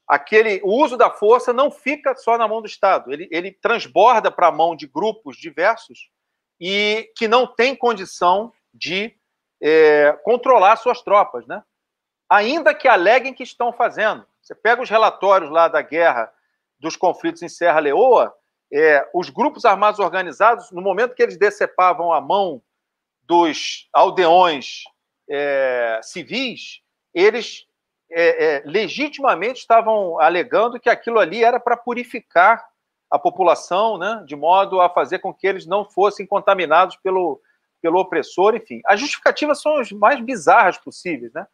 aquele o uso da força não fica só na mão do Estado, ele, ele transborda para a mão de grupos diversos e que não tem condição de é, controlar suas tropas, né? ainda que aleguem que estão fazendo. Você pega os relatórios lá da guerra, dos conflitos em Serra Leoa, é, os grupos armados organizados, no momento que eles decepavam a mão dos aldeões é, civis, eles é, é legitimamente estavam alegando que aquilo ali era para purificar a população, né, de modo a fazer com que eles não fossem contaminados pelo, pelo opressor, enfim. As justificativas são as mais bizarras possíveis, né?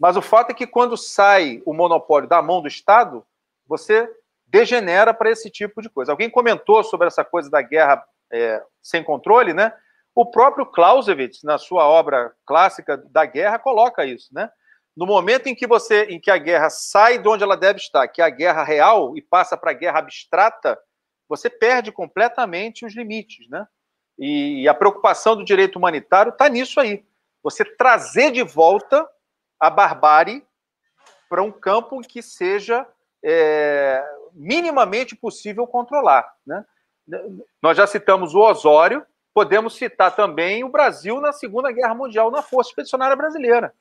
Mas o fato é que quando sai o monopólio da mão do Estado, você degenera para esse tipo de coisa. Alguém comentou sobre essa coisa da guerra é, sem controle, né? O próprio Clausewitz, na sua obra clássica da guerra, coloca isso, né? No momento em que você, em que a guerra sai de onde ela deve estar, que é a guerra real, e passa para a guerra abstrata, você perde completamente os limites, né? E, e a preocupação do direito humanitário está nisso aí. Você trazer de volta a barbárie para um campo que seja é, minimamente possível controlar. Né? Nós já citamos o Osório, podemos citar também o Brasil na Segunda Guerra Mundial, na Força Expedicionária Brasileira.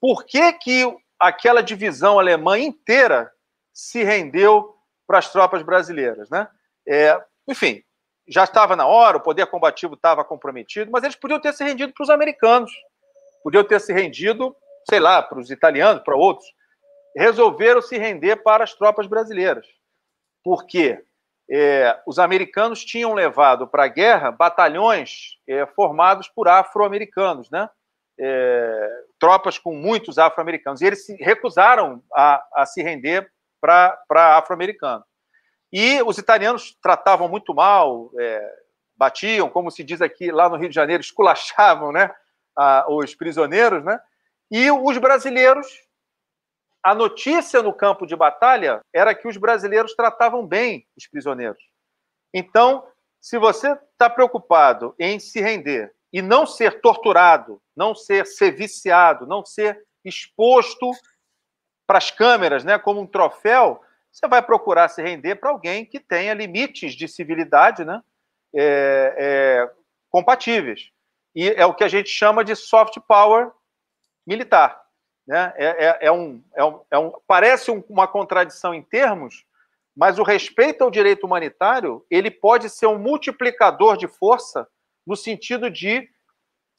Por que, que aquela divisão alemã inteira se rendeu para as tropas brasileiras? Né? É, enfim, já estava na hora, o poder combativo estava comprometido, mas eles podiam ter se rendido para os americanos, podiam ter se rendido sei lá, para os italianos, para outros, resolveram se render para as tropas brasileiras. Porque é, os americanos tinham levado para a guerra batalhões é, formados por afro-americanos, né? É, tropas com muitos afro-americanos. E eles se recusaram a, a se render para afro-americanos. E os italianos tratavam muito mal, é, batiam, como se diz aqui lá no Rio de Janeiro, esculachavam né, a, os prisioneiros, né? E os brasileiros, a notícia no campo de batalha era que os brasileiros tratavam bem os prisioneiros. Então, se você está preocupado em se render e não ser torturado, não ser seviciado, não ser exposto para as câmeras, né, como um troféu, você vai procurar se render para alguém que tenha limites de civilidade né, é, é, compatíveis. E é o que a gente chama de soft power militar. Né? É, é, é, um, é, um, é um, parece um, uma contradição em termos, mas o respeito ao direito humanitário ele pode ser um multiplicador de força no sentido de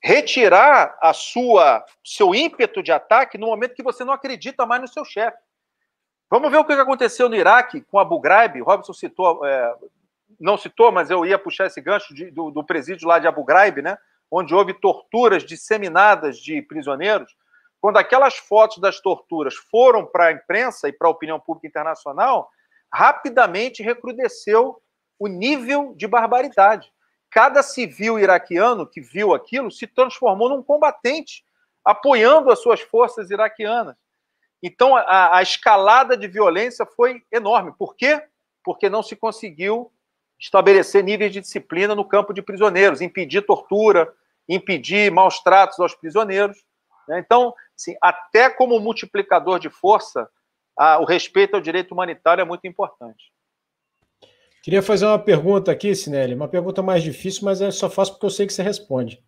retirar a sua seu ímpeto de ataque no momento que você não acredita mais no seu chefe. Vamos ver o que aconteceu no Iraque com Abu Ghraib. Robson citou, é, não citou, mas eu ia puxar esse gancho de, do, do presídio lá de Abu Ghraib, né? onde houve torturas disseminadas de prisioneiros, quando aquelas fotos das torturas foram para a imprensa e para a opinião pública internacional, rapidamente recrudesceu o nível de barbaridade. Cada civil iraquiano que viu aquilo se transformou num combatente, apoiando as suas forças iraquianas. Então, a, a escalada de violência foi enorme. Por quê? Porque não se conseguiu estabelecer níveis de disciplina no campo de prisioneiros, impedir tortura, impedir maus tratos aos prisioneiros. Né? Então, assim, até como multiplicador de força, a, o respeito ao direito humanitário é muito importante. Queria fazer uma pergunta aqui, Sinelli, uma pergunta mais difícil, mas eu é só faço porque eu sei que você responde.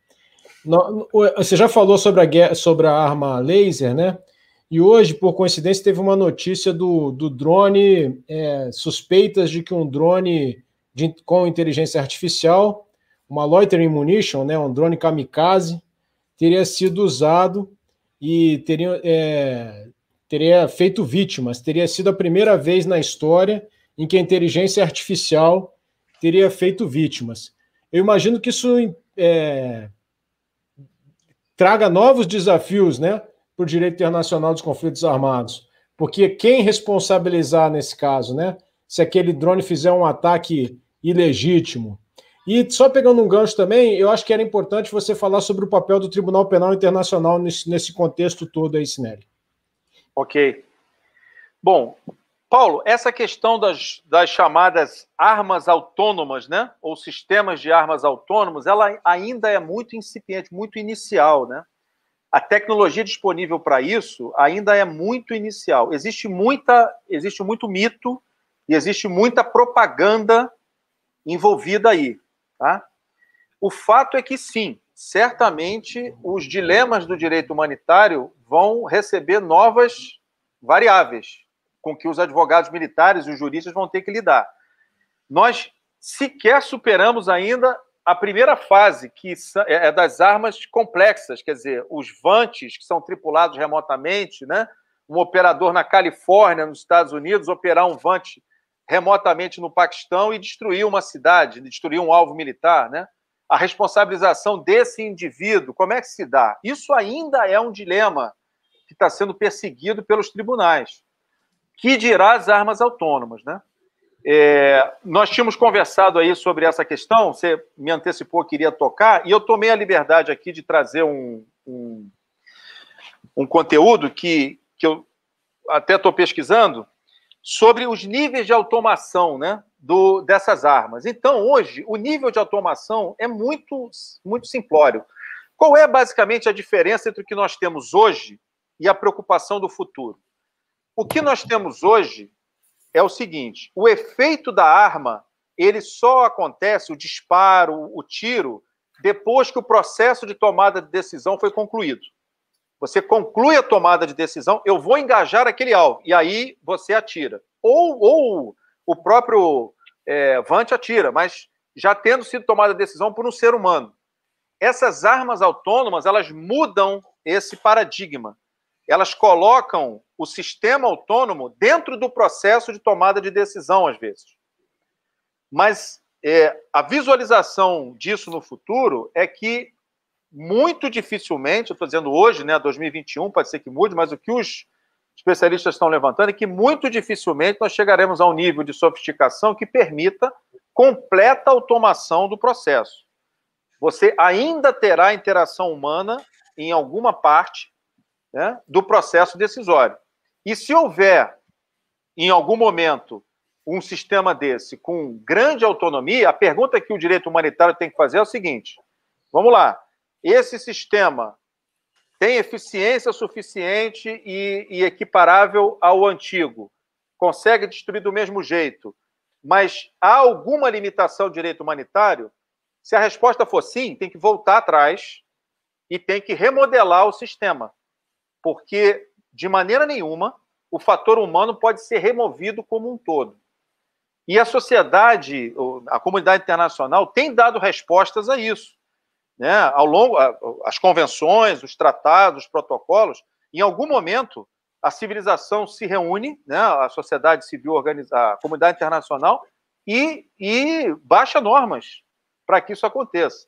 Você já falou sobre a, guerra, sobre a arma laser, né? E hoje, por coincidência, teve uma notícia do, do drone, é, suspeitas de que um drone de, com inteligência artificial, uma loitering munition, né, um drone kamikaze, teria sido usado e teria, é, teria feito vítimas. Teria sido a primeira vez na história em que a inteligência artificial teria feito vítimas. Eu imagino que isso é, traga novos desafios né, para o direito internacional dos conflitos armados. Porque quem responsabilizar nesse caso, né? Se aquele drone fizer um ataque ilegítimo. E só pegando um gancho também, eu acho que era importante você falar sobre o papel do Tribunal Penal Internacional nesse, nesse contexto todo aí, Sinelli. Ok. Bom, Paulo, essa questão das, das chamadas armas autônomas, né? Ou sistemas de armas autônomos, ela ainda é muito incipiente, muito inicial, né? A tecnologia disponível para isso ainda é muito inicial. Existe muita, existe muito mito e existe muita propaganda envolvida aí. Tá? O fato é que sim, certamente os dilemas do direito humanitário vão receber novas variáveis com que os advogados militares e os juristas vão ter que lidar. Nós sequer superamos ainda a primeira fase, que é, é das armas complexas, quer dizer, os vantes, que são tripulados remotamente, né? um operador na Califórnia, nos Estados Unidos, operar um vante remotamente no Paquistão e destruiu uma cidade, destruiu um alvo militar, né? A responsabilização desse indivíduo, como é que se dá? Isso ainda é um dilema que está sendo perseguido pelos tribunais. Que dirá as armas autônomas, né? É, nós tínhamos conversado aí sobre essa questão, você me antecipou que iria tocar, e eu tomei a liberdade aqui de trazer um, um, um conteúdo que, que eu até estou pesquisando, sobre os níveis de automação né, do, dessas armas. Então, hoje, o nível de automação é muito, muito simplório. Qual é basicamente a diferença entre o que nós temos hoje e a preocupação do futuro? O que nós temos hoje é o seguinte: o efeito da arma ele só acontece, o disparo, o tiro, depois que o processo de tomada de decisão foi concluído. Você conclui a tomada de decisão, eu vou engajar aquele alvo, e aí você atira. Ou, ou o próprio é, Vant atira, mas já tendo sido tomada a decisão por um ser humano. Essas armas autônomas, elas mudam esse paradigma. Elas colocam o sistema autônomo dentro do processo de tomada de decisão, às vezes. Mas é, a visualização disso no futuro é que muito dificilmente, eu estou dizendo hoje, né, 2021, pode ser que mude, mas o que os especialistas estão levantando é que muito dificilmente nós chegaremos a um nível de sofisticação que permita completa automação do processo. Você ainda terá interação humana em alguma parte né, do processo decisório. E se houver, em algum momento, um sistema desse com grande autonomia, a pergunta que o direito humanitário tem que fazer é o seguinte: vamos lá, esse sistema tem eficiência suficiente e, e equiparável ao antigo, consegue destruir do mesmo jeito, mas há alguma limitação de direito humanitário? Se a resposta for sim, tem que voltar atrás e tem que remodelar o sistema, porque de maneira nenhuma o fator humano pode ser removido como um todo. E a sociedade, a comunidade internacional, tem dado respostas a isso né, ao longo as convenções, os tratados, os protocolos, em algum momento a civilização se reúne, né, a sociedade civil organizada, a comunidade internacional e, e baixa normas para que isso aconteça.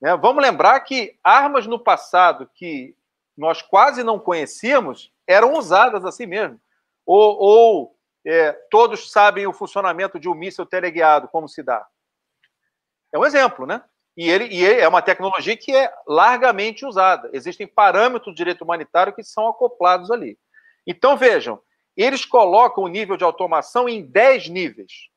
Né? Vamos lembrar que armas no passado que nós quase não conhecíamos eram usadas assim mesmo, ou, ou é, todos sabem o funcionamento de um míssil teleguiado, como se dá. É um exemplo, né? E ele, e ele é uma tecnologia que é largamente usada. Existem parâmetros do direito humanitário que são acoplados ali. Então, vejam, eles colocam o nível de automação em 10 níveis,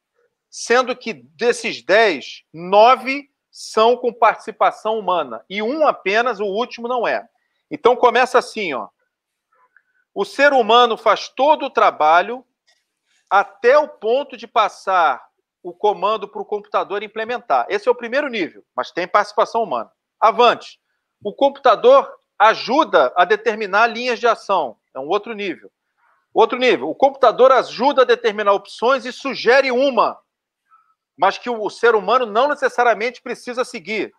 sendo que desses 10, 9 são com participação humana e um apenas, o último não é. Então começa assim, ó. O ser humano faz todo o trabalho até o ponto de passar o comando para o computador implementar. Esse é o primeiro nível, mas tem participação humana. Avante. O computador ajuda a determinar linhas de ação. É um outro nível. Outro nível, o computador ajuda a determinar opções e sugere uma, mas que o ser humano não necessariamente precisa seguir.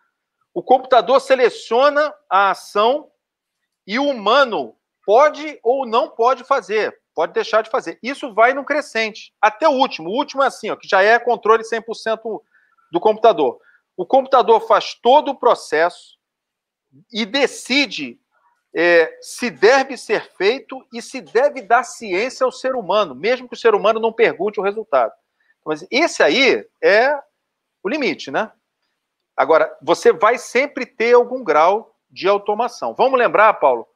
O computador seleciona a ação e o humano pode ou não pode fazer pode deixar de fazer. Isso vai no crescente, até o último. O último é assim, ó, que já é controle 100% do computador. O computador faz todo o processo e decide é, se deve ser feito e se deve dar ciência ao ser humano, mesmo que o ser humano não pergunte o resultado. Mas esse aí é o limite, né? Agora, você vai sempre ter algum grau de automação. Vamos lembrar, Paulo,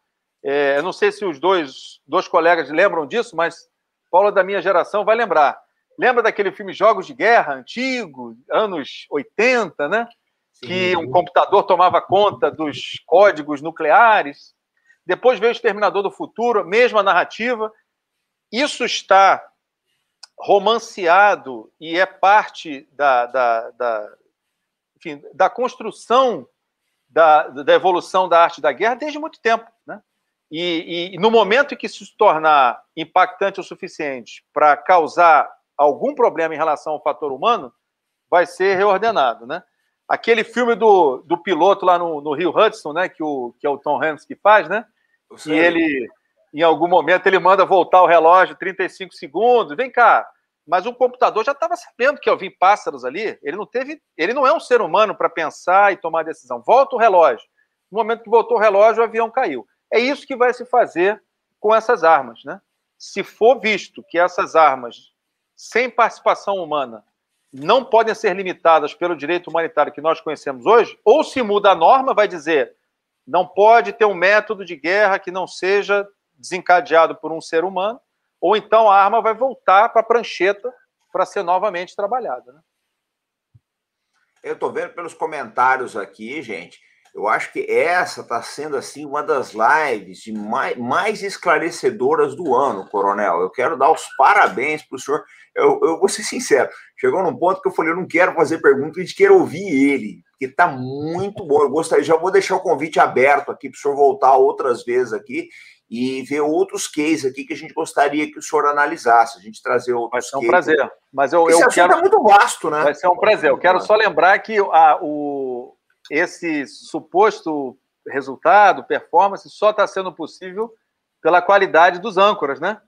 é, eu não sei se os dois, dois colegas lembram disso, mas Paula é da minha geração vai lembrar. Lembra daquele filme Jogos de Guerra, antigo, anos 80, né? Sim. Que um computador tomava conta dos códigos nucleares. Depois veio o Exterminador do Futuro, mesma narrativa. Isso está romanceado e é parte da, da, da, enfim, da construção da, da evolução da arte da guerra desde muito tempo. Né? E, e no momento em que isso se tornar impactante o suficiente para causar algum problema em relação ao fator humano, vai ser reordenado, né? Aquele filme do, do piloto lá no, no Rio Hudson, né? Que, o, que é o Tom Hanks que faz, né? E ele, em algum momento, ele manda voltar o relógio 35 segundos. Vem cá, mas o computador já estava sabendo que eu vi pássaros ali. Ele não teve, ele não é um ser humano para pensar e tomar decisão. Volta o relógio. No momento que voltou o relógio, o avião caiu. É isso que vai se fazer com essas armas. Né? Se for visto que essas armas, sem participação humana, não podem ser limitadas pelo direito humanitário que nós conhecemos hoje, ou se muda a norma, vai dizer não pode ter um método de guerra que não seja desencadeado por um ser humano, ou então a arma vai voltar para a prancheta para ser novamente trabalhada. Né? Eu estou vendo pelos comentários aqui, gente, eu acho que essa está sendo assim uma das lives mais, mais, esclarecedoras do ano, Coronel. Eu quero dar os parabéns para o senhor. Eu, eu, vou ser sincero, chegou num ponto que eu falei, eu não quero fazer pergunta, a gente quer ouvir ele, porque está muito bom. Eu gostaria, já vou deixar o convite aberto aqui para o senhor voltar outras vezes aqui e ver outros cases aqui que a gente gostaria que o senhor analisasse, a gente trazer outros cases. Vai ser um cases. prazer. Mas eu, Esse eu assunto quero... é muito vasto, né? Vai ser um prazer. Eu quero é. só lembrar que a, o esse suposto resultado, performance, só está sendo possível pela qualidade dos âncoras, né?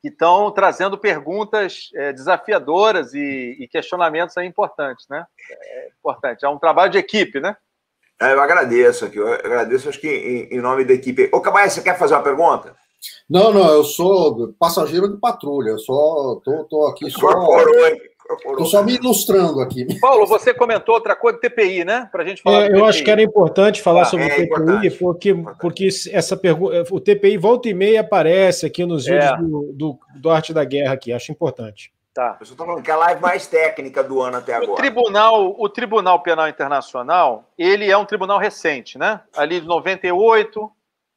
Que estão trazendo perguntas é, desafiadoras e, e, questionamentos aí importantes, né? É importante. É um trabalho de equipe, né? É, eu agradeço aqui, eu agradeço, acho que em, em nome da equipe. Ô, Camaia, você quer fazer uma pergunta? Não, não, eu sou passageiro de patrulha, eu só tô, tô aqui só. Incorporou, hein? Estou só me ilustrando aqui. Paulo, você comentou outra coisa, TPI, né? Para gente falar. É, eu TPI. acho que era importante falar ah, sobre é o TPI, importante, porque, porque essa pergunta. O TPI volta e meia aparece aqui nos é. vídeos do, do, do, Arte da Guerra aqui, acho importante. Tá. Eu estou falando que é a live mais técnica do ano até agora. O Tribunal, o Tribunal Penal Internacional, ele é um tribunal recente, né? Ali de 98,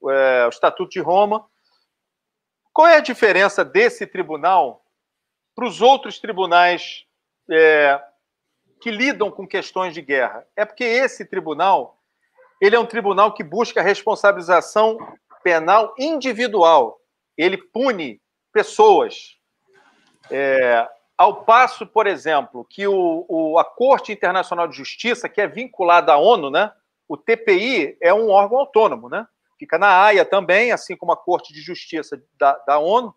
é, o Estatuto de Roma. Qual é a diferença desse tribunal para os outros tribunais é, que lidam com questões de guerra. É porque esse tribunal ele é um tribunal que busca responsabilização penal individual. Ele pune pessoas. É, ao passo, por exemplo, que o, o, a Corte Internacional de Justiça, que é vinculada à ONU, né? O TPI é um órgão autônomo, né? Fica na Haia também, assim como a Corte de Justiça da, da ONU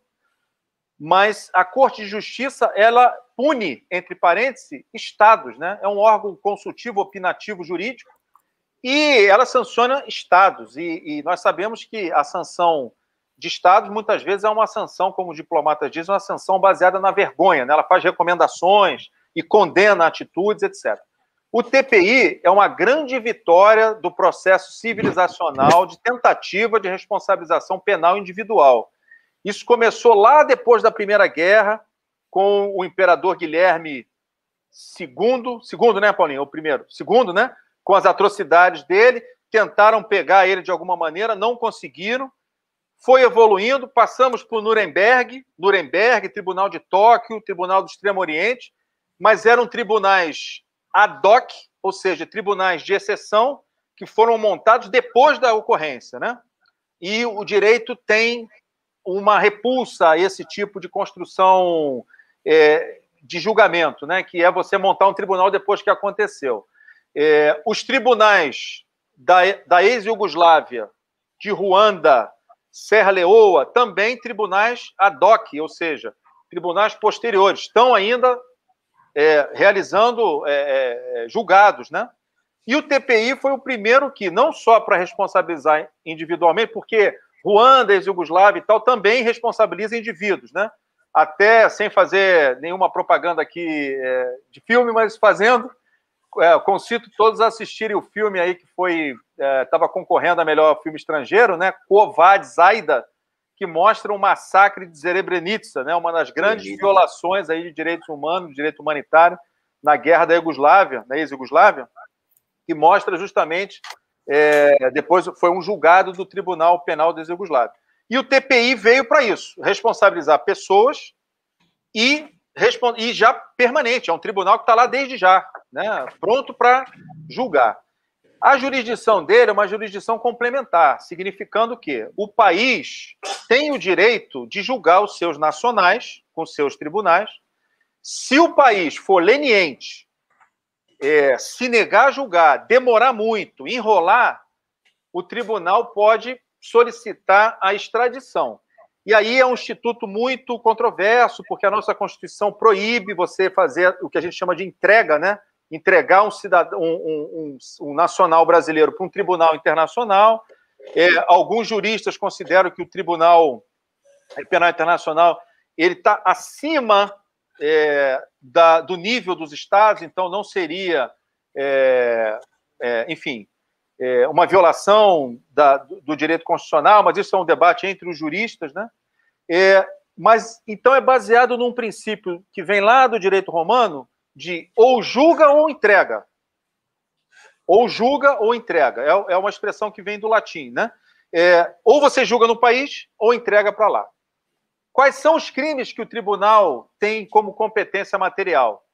mas a Corte de Justiça, ela pune, entre parênteses, estados, né? É um órgão consultivo, opinativo, jurídico, e ela sanciona estados, e, e nós sabemos que a sanção de estados muitas vezes é uma sanção, como os diplomatas dizem, uma sanção baseada na vergonha, né? Ela faz recomendações e condena atitudes, etc. O TPI é uma grande vitória do processo civilizacional de tentativa de responsabilização penal individual. Isso começou lá depois da Primeira Guerra, com o imperador Guilherme II, segundo, né, Paulinho? O primeiro, segundo, né? Com as atrocidades dele, tentaram pegar ele de alguma maneira, não conseguiram. Foi evoluindo, passamos por Nuremberg, Nuremberg, Tribunal de Tóquio, Tribunal do Extremo Oriente, mas eram tribunais ad hoc, ou seja, tribunais de exceção, que foram montados depois da ocorrência, né? E o direito tem uma repulsa a esse tipo de construção é, de julgamento, né? que é você montar um tribunal depois que aconteceu. É, os tribunais da, da ex-Yugoslávia, de Ruanda, Serra Leoa, também tribunais ad hoc, ou seja, tribunais posteriores, estão ainda é, realizando é, é julgados, né? E o TPI foi o primeiro que, não só para responsabilizar individualmente, porque Ruanda, ex-Yugoslávia e tal, também responsabiliza indivíduos, né? Até sem fazer nenhuma propaganda aqui é, de filme, mas fazendo, é, concito todos a assistirem o filme aí que foi estava é, concorrendo a melhor filme estrangeiro, né? Kovad Zaida, que mostra o um massacre de Zerebrenica, né? Uma das grandes violações aí de direitos humanos, direito humanitário na guerra da Iugoslávia, da ex yugoslávia que mostra justamente é, depois foi um julgado do Tribunal Penal da Iugoslávia. E o TPI veio para isso, responsabilizar pessoas e, e, já permanente, é um tribunal que está lá desde já, né, pronto para julgar. A jurisdição dele é uma jurisdição complementar, significando que o país tem o direito de julgar os seus nacionais com seus tribunais. Se o país for leniente é, se negar a julgar, demorar muito, enrolar, o tribunal pode solicitar a extradição. E aí é um instituto muito controverso, porque a nossa Constituição proíbe você fazer o que a gente chama de entrega, né? Entregar um, cidadão, um, um, um nacional brasileiro para um tribunal internacional. É, alguns juristas consideram que o Tribunal Penal Internacional ele está acima é, da, do nível dos estados, então não seria, é, é, enfim, é, uma violação da, do direito constitucional, mas isso é um debate entre os juristas, né? É, mas então é baseado num princípio que vem lá do direito romano de ou julga ou entrega. Ou julga ou entrega. É, é uma expressão que vem do latim, né? É, ou você julga no país ou entrega para lá. Quais são os crimes que o tribunal tem como competência material?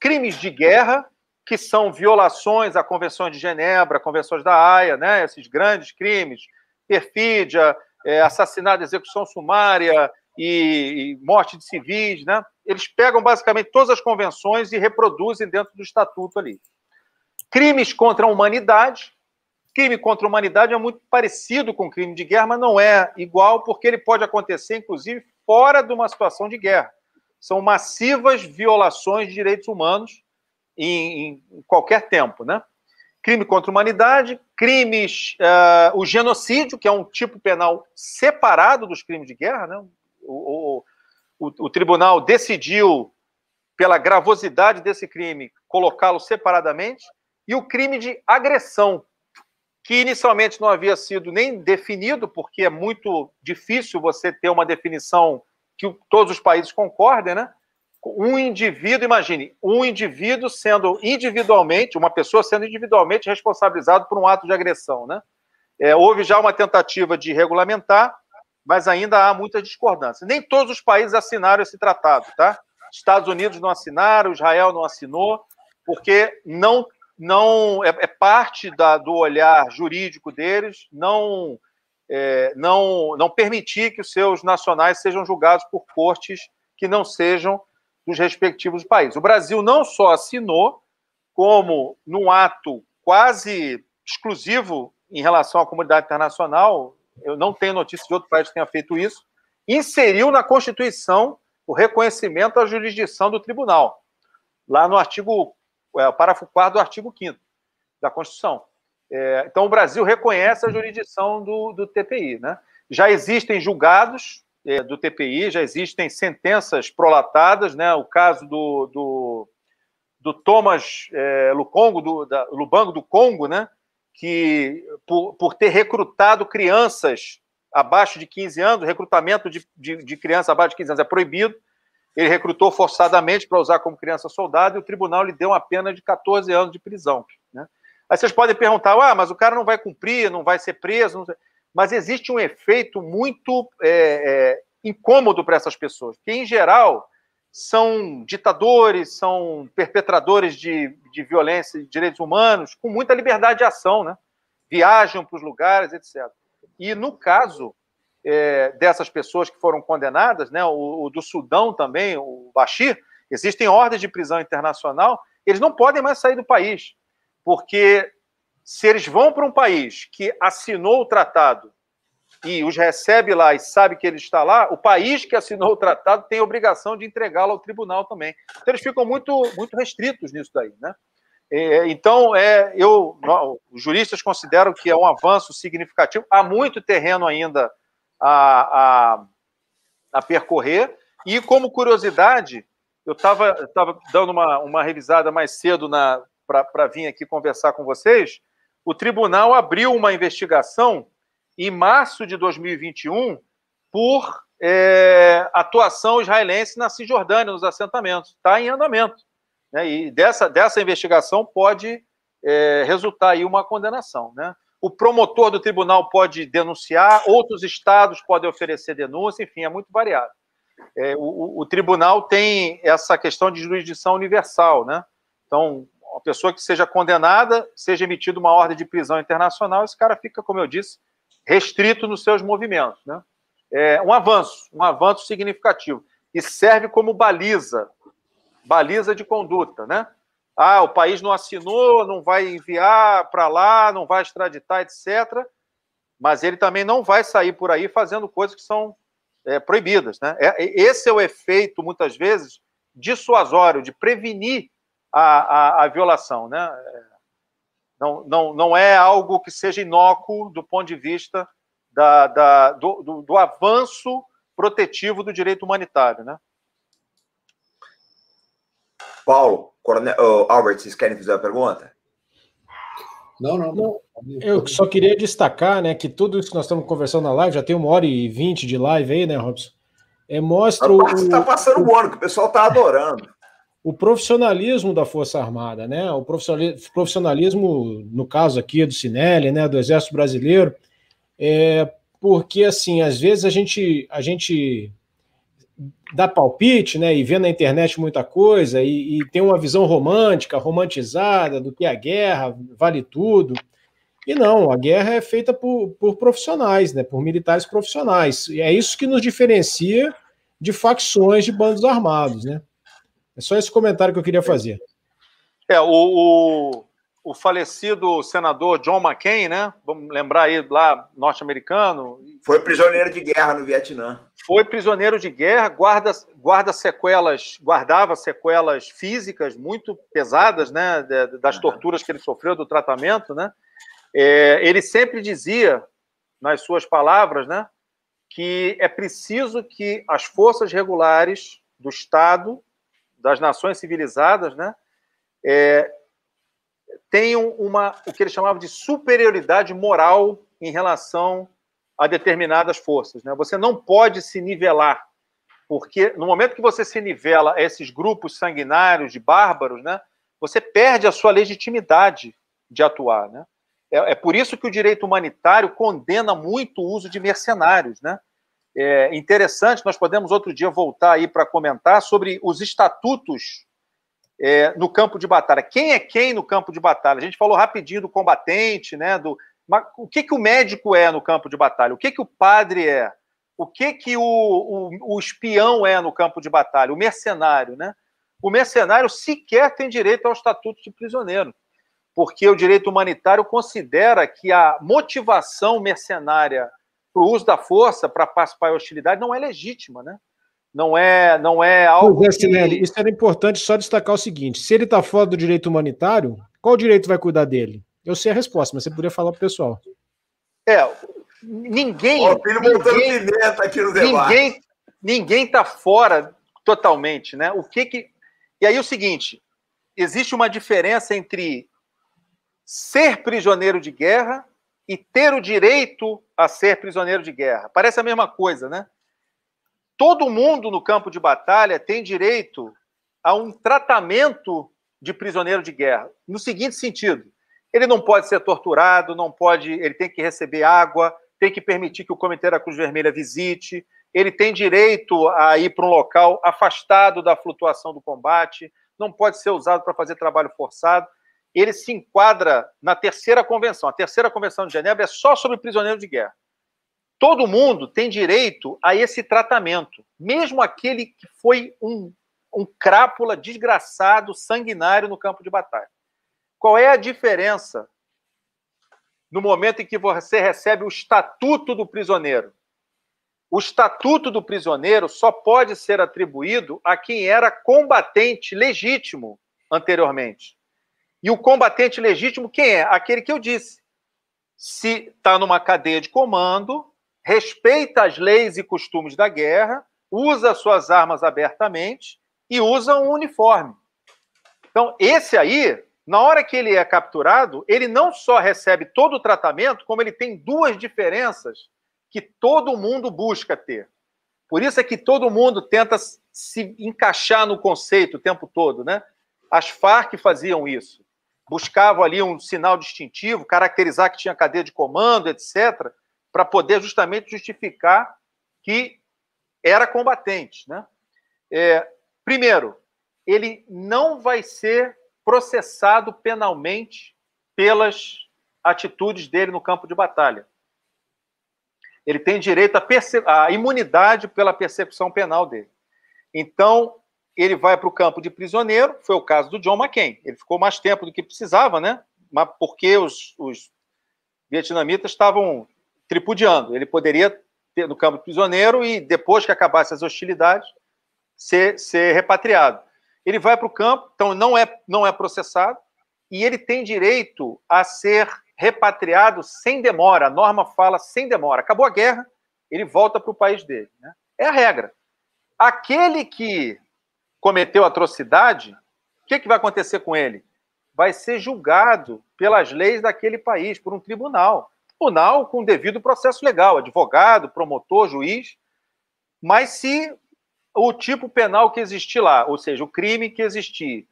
Crimes de guerra, que são violações à Convenção de Genebra, convenções da Haia, né? esses grandes crimes, perfídia, é, assassinato, execução sumária e, morte de civis. Né? Eles pegam basicamente todas as convenções e reproduzem dentro do estatuto ali. Crimes contra a humanidade. Crime contra a humanidade é muito parecido com crime de guerra, mas não é igual, porque ele pode acontecer, inclusive, fora de uma situação de guerra. São massivas violações de direitos humanos em, em qualquer tempo, né? Crime contra a humanidade, crimes, uh, o genocídio, que é um tipo penal separado dos crimes de guerra, né? o, o, o, o tribunal decidiu, pela gravosidade desse crime, colocá-lo separadamente, e o crime de agressão, que inicialmente não havia sido nem definido, porque é muito difícil você ter uma definição que todos os países concordem, né? Um indivíduo, imagine, um indivíduo sendo individualmente, uma pessoa sendo individualmente responsabilizado por um ato de agressão, né? É, houve já uma tentativa de regulamentar, mas ainda há muita discordância. Nem todos os países assinaram esse tratado, tá? Estados Unidos não assinaram, Israel não assinou, porque não não é, é parte da, do olhar jurídico deles não é, não não permitir que os seus nacionais sejam julgados por cortes que não sejam dos respectivos países. O Brasil não só assinou, como num ato quase exclusivo em relação à comunidade internacional, eu não tenho notícia de outro país que tenha feito isso, inseriu na Constituição o reconhecimento da jurisdição do tribunal. Lá no artigo é, parágrafo 4 do artigo 5 da Constituição. É, então, o Brasil reconhece a jurisdição do, do TPI. Né? Já existem julgados é, do TPI, já existem sentenças prolatadas, né? o caso do, do, do Thomas é, do, da, Lubango do Congo, né? que por, por ter recrutado crianças abaixo de 15 anos, recrutamento de, de, de criança abaixo de 15 anos é proibido, ele recrutou forçadamente para usar como criança-soldado e o tribunal lhe deu uma pena de 14 anos de prisão. Né? Aí vocês podem perguntar, ah, mas o cara não vai cumprir, não vai ser preso. Mas existe um efeito muito é, é, incômodo para essas pessoas, que em geral, são ditadores, são perpetradores de, de violência de direitos humanos, com muita liberdade de ação, né? viajam para os lugares, etc. E, no caso, é, dessas pessoas que foram condenadas, né, o, o, do Sudão também, o Bashir, existem ordens de prisão internacional, eles não podem mais sair do país, porque se eles vão para um país que assinou o tratado e os recebe lá e sabe que ele está lá, o país que assinou o tratado tem a obrigação de entregá-lo ao tribunal também. Então eles ficam muito, muito restritos nisso daí, né? É, então, é, eu, os juristas consideram que é um avanço significativo. Há muito terreno ainda a, a, a percorrer. E como curiosidade, eu estava tava dando uma, uma revisada mais cedo para vir aqui conversar com vocês. O tribunal abriu uma investigação em março de 2021 por é, atuação israelense na Cisjordânia, nos assentamentos. Está em andamento. Né? E dessa, dessa investigação pode é, resultar aí uma condenação. Né? o promotor do tribunal pode denunciar, outros estados podem oferecer denúncia, enfim, é muito variado. É, o, o, tribunal tem essa questão de jurisdição universal, né? Então, a pessoa que seja condenada, seja emitida uma ordem de prisão internacional, esse cara fica, como eu disse, restrito nos seus movimentos, né? É um avanço, um avanço significativo. E serve como baliza, baliza de conduta, né? ah, o país não assinou, não vai enviar para lá, não vai extraditar, etc. Mas ele também não vai sair por aí fazendo coisas que são é, proibidas. Né? É, é, esse é o efeito, muitas vezes, dissuasório, de prevenir a, a, a violação. Né? Não, não, não é algo que seja inócuo do ponto de vista da, da do, do, do avanço protetivo do direito humanitário. Né? Paulo, Coronel, Albert, vocês querem fazer a pergunta? Não, não, não. Eu só queria destacar, né, que tudo isso que nós estamos conversando na live, já tem uma hora e vinte de live aí, né, Robson? É, mostra o... Você está passando o ano, que o pessoal está adorando. O profissionalismo da Força Armada, né? O profissionalismo, no caso aqui é do Cinelli, né, do Exército Brasileiro, é porque, assim, às vezes a gente, a gente dá palpite, né, e vê na internet muita coisa, e, e, tem uma visão romântica, romantizada do que é a guerra, vale tudo. E não, a guerra é feita por, por profissionais, né, por militares profissionais. E é isso que nos diferencia de facções de bandos armados, né? É só esse comentário que eu queria fazer. É, o, o o falecido senador John McCain, né? Vamos lembrar aí lá norte-americano. Foi prisioneiro de guerra no Vietnã. Foi prisioneiro de guerra, guarda, guarda sequelas, guardava sequelas físicas muito pesadas, né? Das torturas que ele sofreu, do tratamento, né? É, ele sempre dizia, nas suas palavras, né? Que é preciso que as forças regulares do Estado, das nações civilizadas, né? É, tenham uma, o que ele chamava de superioridade moral em relação a determinadas forças. Né? Você não pode se nivelar, porque no momento que você se nivela a esses grupos sanguinários de bárbaros, né, você perde a sua legitimidade de atuar. Né? É, é, por isso que o direito humanitário condena muito o uso de mercenários. Né? É interessante, nós podemos outro dia voltar aí para comentar sobre os estatutos é, no campo de batalha. Quem é quem no campo de batalha? A gente falou rapidinho do combatente, né? Do, mas o que, que o médico é no campo de batalha? O que, que o padre é? O que, que o, o, o espião é no campo de batalha? O mercenário, né? O mercenário sequer tem direito ao estatuto de prisioneiro, porque o direito humanitário considera que a motivação mercenária para o uso da força para participar da hostilidade não é legítima, né? Não é, não é algo. Pois é, Sinelli, que... isso era importante só destacar o seguinte: se ele está fora do direito humanitário, qual direito vai cuidar dele? Eu sei a resposta, mas você poderia falar para o pessoal. É, ninguém. O filho ninguém, pimenta aqui no debate. Ninguém, ninguém está fora totalmente, né? O que que. E aí o seguinte: existe uma diferença entre ser prisioneiro de guerra e ter o direito a ser prisioneiro de guerra. Parece a mesma coisa, né? todo mundo no campo de batalha tem direito a um tratamento de prisioneiro de guerra, no seguinte sentido: ele não pode ser torturado, não pode, ele tem que receber água, tem que permitir que o Comitê da Cruz Vermelha visite, ele tem direito a ir para um local afastado da flutuação do combate, não pode ser usado para fazer trabalho forçado. Ele se enquadra na terceira convenção. A terceira convenção de Genebra é só sobre prisioneiro de guerra todo mundo tem direito a esse tratamento, mesmo aquele que foi um, um crápula desgraçado, sanguinário no campo de batalha. Qual é a diferença no momento em que você recebe o estatuto do prisioneiro? O estatuto do prisioneiro só pode ser atribuído a quem era combatente legítimo anteriormente. E o combatente legítimo quem é? Aquele que eu disse. Se está numa cadeia de comando, respeita as leis e costumes da guerra, usa suas armas abertamente e usa um uniforme. Então, esse aí, na hora que ele é capturado, ele não só recebe todo o tratamento, como ele tem duas diferenças que todo mundo busca ter. Por isso é que todo mundo tenta se encaixar no conceito o tempo todo, né? As FARC faziam isso. Buscavam ali um sinal distintivo, caracterizar que tinha cadeia de comando, etc para poder justamente justificar que era combatente. Né? É, primeiro, ele não vai ser processado penalmente pelas atitudes dele no campo de batalha. Ele tem direito à, imunidade pela persecução penal dele. Então, ele vai para o campo de prisioneiro, foi o caso do John McCain. Ele ficou mais tempo do que precisava, né? Mas porque os, os vietnamitas estavam tripudiando. Ele poderia ter no campo de prisioneiro e, depois que acabassem as hostilidades, ser, ser repatriado. Ele vai para o campo, então não é, não é processado, e ele tem direito a ser repatriado sem demora. A norma fala sem demora. Acabou a guerra, ele volta para o país dele. Né? É a regra. Aquele que cometeu atrocidade, o que, que vai acontecer com ele? Vai ser julgado pelas leis daquele país, por um tribunal tribunal com devido processo legal, advogado, promotor, juiz. Mas se o tipo penal que existir lá, ou seja, o crime que existir,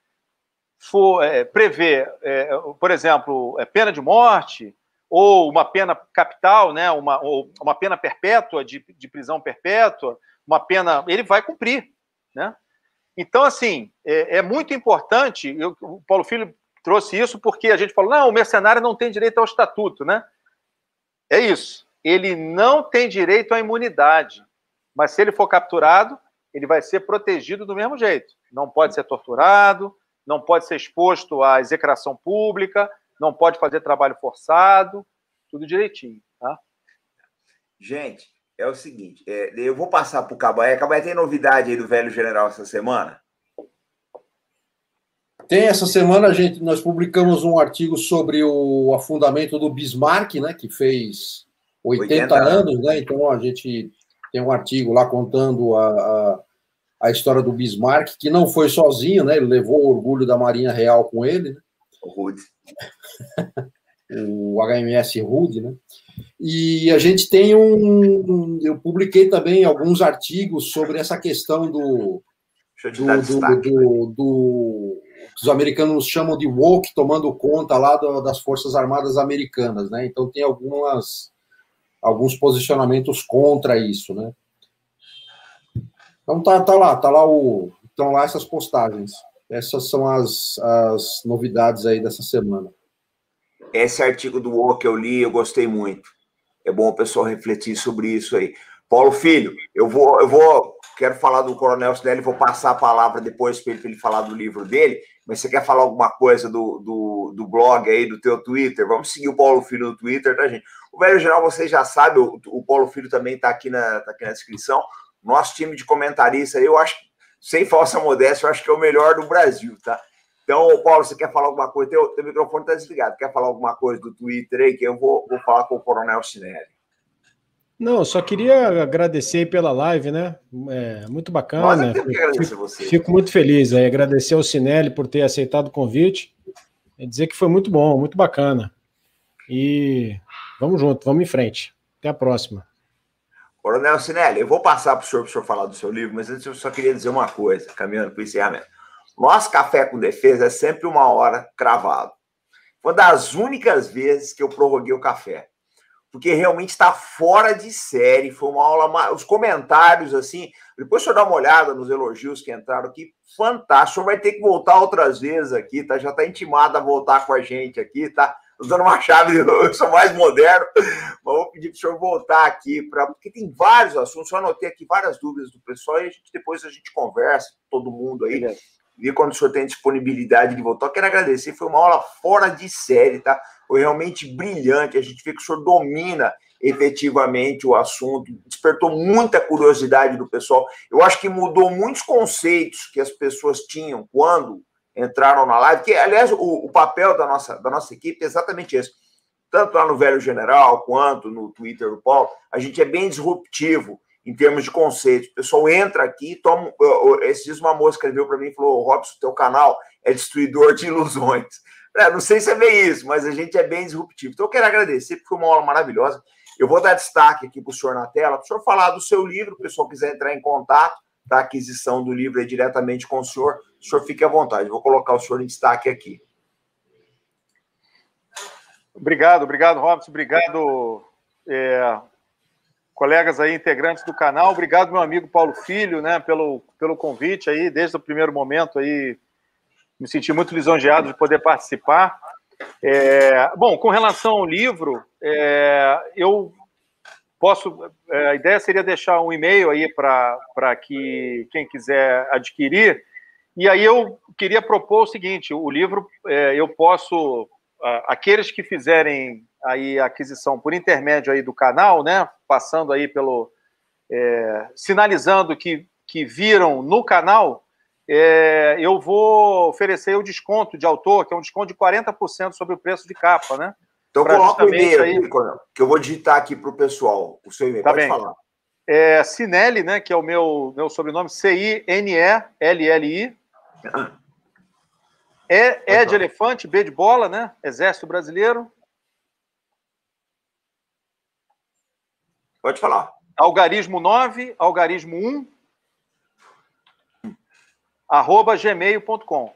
for é, prever, é, por exemplo, é, pena de morte ou uma pena capital, né, uma, uma pena perpétua de, de prisão perpétua, uma pena, ele vai cumprir, né? Então, assim, é, é muito importante. Eu, o Paulo Filho trouxe isso porque a gente falou, não, o mercenário não tem direito ao estatuto, né? É isso. Ele não tem direito à imunidade. Mas se ele for capturado, ele vai ser protegido do mesmo jeito. Não pode ser torturado, não pode ser exposto à execração pública, não pode fazer trabalho forçado, tudo direitinho, tá? Gente, é o seguinte, é, eu vou passar para o Cabaé. Cabaé, tem novidade aí do velho general essa semana? Tem, essa semana a gente, nós publicamos um artigo sobre o afundamento do Bismarck, né, que fez 80, 80 anos, né, então a gente tem um artigo lá contando a, a, a, história do Bismarck, que não foi sozinho, né, ele levou o orgulho da Marinha Real com ele, né? O Rude. o HMS Rude, né? E a gente tem um. Eu publiquei também alguns artigos sobre essa questão do. Deixa eu te do, dar do, destaque, do, do que os americanos chamam de woke, tomando conta lá do, das Forças Armadas Americanas, né? Então tem algumas alguns posicionamentos contra isso, né? Então tá, tá lá, tá lá o estão lá essas postagens. Essas são as, as novidades aí dessa semana. Esse artigo do woke eu li, eu gostei muito. É bom o pessoal refletir sobre isso aí. Paulo Filho, eu vou, eu vou quero falar do Coronel Sinelli, vou passar a palavra depois para ele, ele falar do livro dele, mas você quer falar alguma coisa do, do, do, blog aí, do teu Twitter? Vamos seguir o Paulo Filho no Twitter, tá, gente? O Velho Geral, vocês já sabem, o, o Paulo Filho também está aqui, na, tá aqui na descrição. Nosso time de comentarista, eu acho, sem falsa modéstia, eu acho que é o melhor do Brasil, tá? Então, Paulo, você quer falar alguma coisa? Teu, teu microfone está desligado. Quer falar alguma coisa do Twitter aí? Que eu vou, vou falar com o Coronel Sinelli. Não, só queria agradecer pela live, né? É, muito bacana. Fico, fico, muito feliz aí, agradecer ao Cinelli por ter aceitado o convite. É dizer que foi muito bom, muito bacana. E vamos junto, vamos em frente. Até a próxima. Coronel Sinelli. eu vou passar para o senhor para o senhor falar do seu livro, mas antes eu só queria dizer uma coisa, caminhando para o encerramento. Nosso café com defesa é sempre uma hora cravado. Foi uma das únicas vezes que eu prorroguei o café porque realmente está fora de série. Foi uma aula. Os comentários, assim, depois senhor dá uma olhada nos elogios que entraram aqui, fantástico. Vai ter que voltar outras vezes aqui, tá? Já está intimado a voltar com a gente aqui, tá? Usando uma chave, eu sou mais moderno, mas vou pedir para o senhor voltar aqui, pra, porque tem vários assuntos. Eu anotei aqui várias dúvidas do pessoal e a gente, depois a gente conversa, todo mundo aí. E quando o senhor tem disponibilidade de voltar, eu quero agradecer. Foi uma aula fora de série, tá? foi realmente brilhante. A gente vê que o senhor domina efetivamente o assunto, despertou muita curiosidade do pessoal. Eu acho que mudou muitos conceitos que as pessoas tinham quando entraram na live, que, aliás, o, o papel da nossa, da nossa equipe é exatamente esse. Tanto lá no Velho General quanto no Twitter do Paulo, a gente é bem disruptivo em termos de conceitos. O pessoal entra aqui, toma. Esses dias uma moça escreveu para mim e falou: Robson, teu canal é destruidor de ilusões. É, não sei se é bem isso, mas a gente é bem disruptivo. Então, eu quero agradecer, porque foi uma aula maravilhosa. Eu vou dar destaque aqui para o senhor na tela, para o senhor falar do seu livro, o pessoal quiser entrar em contato, da tá? aquisição do livro é diretamente com o senhor, o senhor fique à vontade. Eu vou colocar o senhor em destaque aqui. Obrigado, obrigado, Robson. Obrigado, é, colegas aí, integrantes do canal. Obrigado, meu amigo Paulo Filho, né, pelo, pelo convite aí, desde o primeiro momento aí, me senti muito lisonjeado de poder participar. É, bom, com relação ao livro, é, eu posso. É, a ideia seria deixar um e-mail aí para que quem quiser adquirir. E aí eu queria propor o seguinte: o livro é, eu posso aqueles que fizerem aí a aquisição por intermédio aí do canal, né, passando aí pelo é, sinalizando que, que viram no canal, é, eu vou oferecer o desconto de autor, que é um desconto de 40% sobre o preço de capa, né? Então pra coloca o e-mail aí, que eu vou digitar aqui para o pessoal, o seu e-mail, tá pode bem. falar. É, Cinelli, né, que é o meu, meu sobrenome, C-I-N-E-L-L-I. É, é de elefante, B de bola, né? Exército Brasileiro. Pode falar. Algarismo 9, algarismo 1, arroba gmail.com.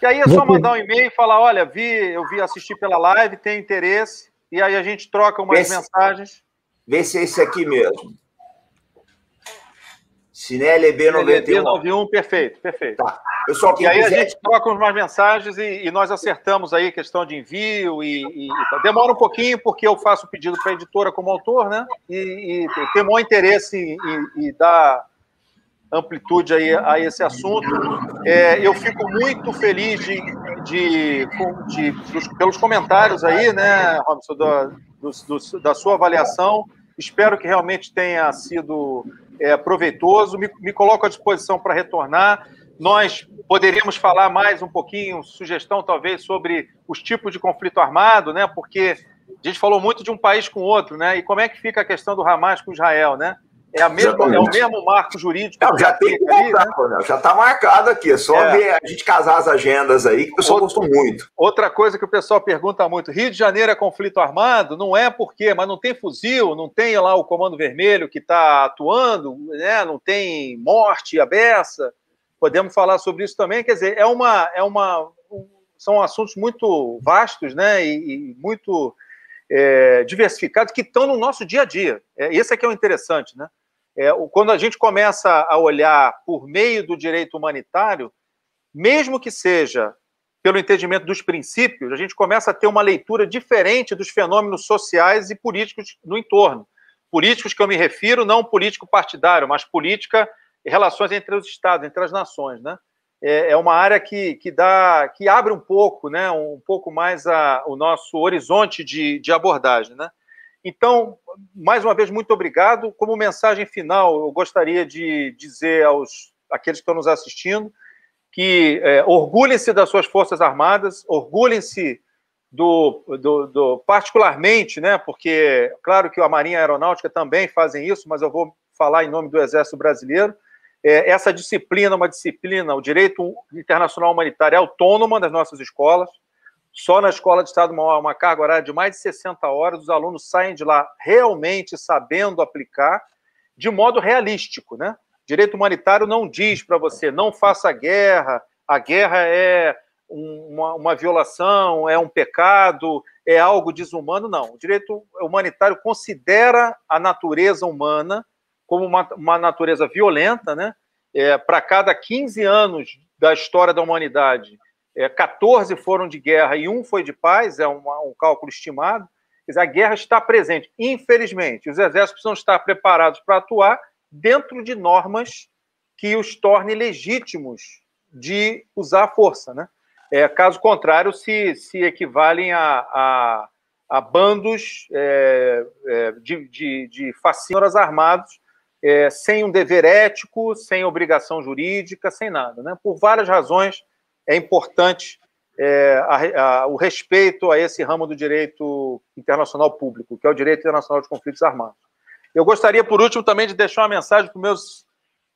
E aí é só mandar um e-mail e falar, olha, vi, eu vi assistir pela live, tem interesse, e aí a gente troca umas mensagens. Vê se é esse aqui mesmo. Cinele B91. B91, perfeito, perfeito. Tá. só e aí quiser... a gente troca umas mensagens e, e, nós acertamos aí a questão de envio e, e, demora um pouquinho porque eu faço o pedido para a editora como autor, né? E, e tem maior interesse em, e, e dá amplitude aí a esse assunto. É, eu fico muito feliz de, de, de, pelos comentários aí, né, Robson, da, do, da sua avaliação. Espero que realmente tenha sido é, proveitoso. Me, me coloco à disposição para retornar. Nós poderíamos falar mais um pouquinho, sugestão talvez, sobre os tipos de conflito armado, né? Porque a gente falou muito de um país com outro, né? E como é que fica a questão do Hamas com Israel, né? É, a mesma, é o mesmo marco jurídico. Não, já tem que voltar, né? né? já está marcado aqui. É só é. ver a gente casar as agendas aí, que o pessoal gostou muito. Outra coisa que o pessoal pergunta muito: Rio de Janeiro é conflito armado? Não é porque, mas não tem fuzil, não tem lá o Comando Vermelho que está atuando, né? não tem morte aberta. Podemos falar sobre isso também. Quer dizer, é uma, é uma, são assuntos muito vastos né? e, e muito. É, diversificados que estão no nosso dia a dia. É, esse é que é o interessante, né? É, quando a gente começa a olhar por meio do direito humanitário, mesmo que seja pelo entendimento dos princípios, a gente começa a ter uma leitura diferente dos fenômenos sociais e políticos no entorno. Políticos que eu me refiro, não político partidário, mas política e relações entre os estados, entre as nações, né? É, é uma área que, que dá, que abre um pouco, né, um pouco mais a, o nosso horizonte de, de abordagem, né? Então, mais uma vez, muito obrigado. Como mensagem final, eu gostaria de dizer aos aqueles que estão nos assistindo que é, orgulhem-se das suas forças armadas, orgulhem-se do, do, do, particularmente, né? Porque claro que a Marinha Aeronáutica também fazem isso, mas eu vou falar em nome do Exército Brasileiro. É, essa disciplina, é uma disciplina, o direito internacional humanitário é autônoma das nossas escolas. Só na escola de Estado Maior, uma carga horária de mais de 60 horas, os alunos saem de lá realmente sabendo aplicar de modo realístico, né? Direito humanitário não diz para você não faça guerra, a guerra é uma, uma, violação, é um pecado, é algo desumano, não. O direito humanitário considera a natureza humana como uma, uma natureza violenta, né? É, para cada 15 anos da história da humanidade, é, 14 foram de guerra e um foi de paz, é um cálculo estimado. Dizer, a guerra está presente, infelizmente. Os exércitos precisam estar preparados para atuar dentro de normas que os torne legítimos de usar a força. Né? É, caso contrário, se, se equivalem a, a, a bandos é, é, de, de, de facínoras armados, é, sem um dever ético, sem obrigação jurídica, sem nada. Né? Por várias razões, é importante é, a, a, o respeito a esse ramo do direito internacional público, que é o direito internacional de conflitos armados. Eu gostaria, por último, também de deixar uma mensagem para meus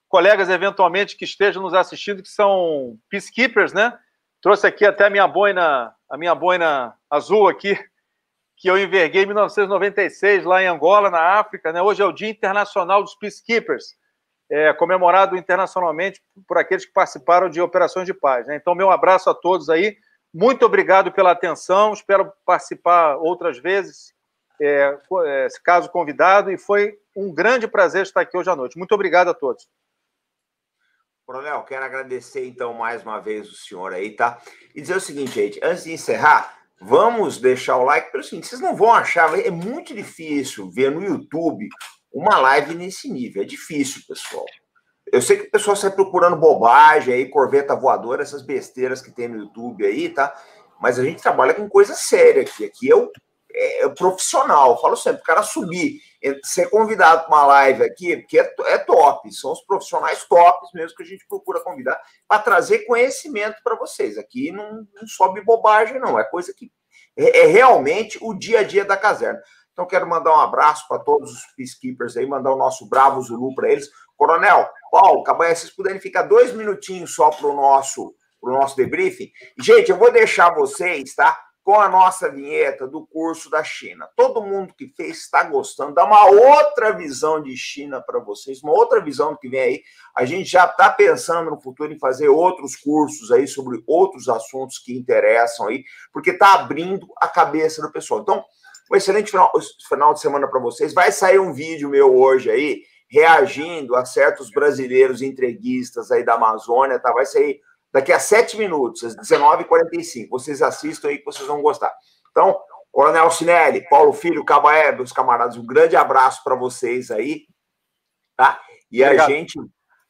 colegas, eventualmente, que estejam nos assistindo, que são peacekeepers, né? Trouxe aqui até a minha boina, a minha boina azul aqui, que eu enverguei em 1996, lá em Angola, na África, né? Hoje é o Dia Internacional dos Peacekeepers é, comemorado internacionalmente por aqueles que participaram de operações de paz. Né? Então, meu abraço a todos aí. Muito obrigado pela atenção. Espero participar outras vezes, é, é, caso convidado. E foi um grande prazer estar aqui hoje à noite. Muito obrigado a todos. Coronel, quero agradecer então mais uma vez o senhor aí, tá? E dizer o seguinte, gente, antes de encerrar, vamos deixar o like pelo seguinte: vocês não vão achar, é muito difícil ver no YouTube uma live nesse nível. É difícil, pessoal. Eu sei que o pessoal sai procurando bobagem aí, corveta voadora, essas besteiras que tem no YouTube aí, tá? Mas a gente trabalha com coisa séria aqui. Aqui é o, é, é o profissional. Eu falo sempre, o cara subir, ser convidado para uma live aqui, porque é, é, top. São os profissionais tops mesmo que a gente procura convidar para trazer conhecimento para vocês. Aqui não, não sobe bobagem, não. É coisa que é, é realmente o dia a dia da caserna. Então, quero mandar um abraço para todos os peacekeepers aí, mandar o nosso bravo Zulu para eles. Coronel, Paulo, Cabanha, vocês puderem ficar dois minutinhos só para o nosso, pro nosso debriefing. Gente, eu vou deixar vocês, tá? Com a nossa vinheta do curso da China. Todo mundo que fez está gostando, dá uma outra visão de China para vocês, uma outra visão do que vem aí. A gente já está pensando no futuro em fazer outros cursos aí sobre outros assuntos que interessam aí, porque está abrindo a cabeça do pessoal. Então, um excelente final, final de semana para vocês. Vai sair um vídeo meu hoje aí, reagindo a certos brasileiros entreguistas aí da Amazônia, tá? Vai sair daqui a sete minutos, às 19h45. Vocês assistam aí que vocês vão gostar. Então, Coronel Sinelli, Paulo Filho, Cabaé, meus camaradas, um grande abraço para vocês aí, tá? E a gente,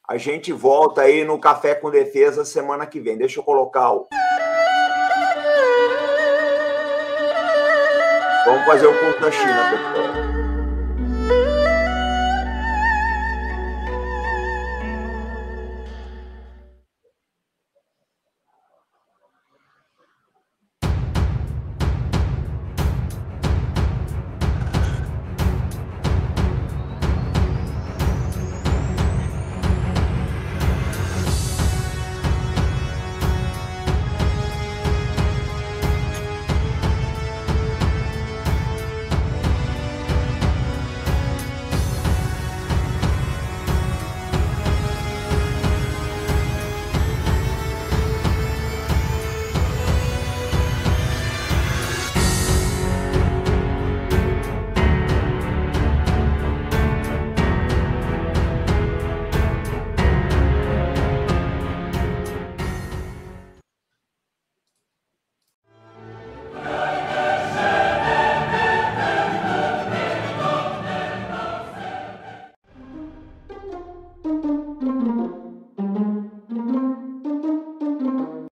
a gente volta aí no Café com Defesa semana que vem. Deixa eu colocar o. Vamos fazer o culto da China, pessoal.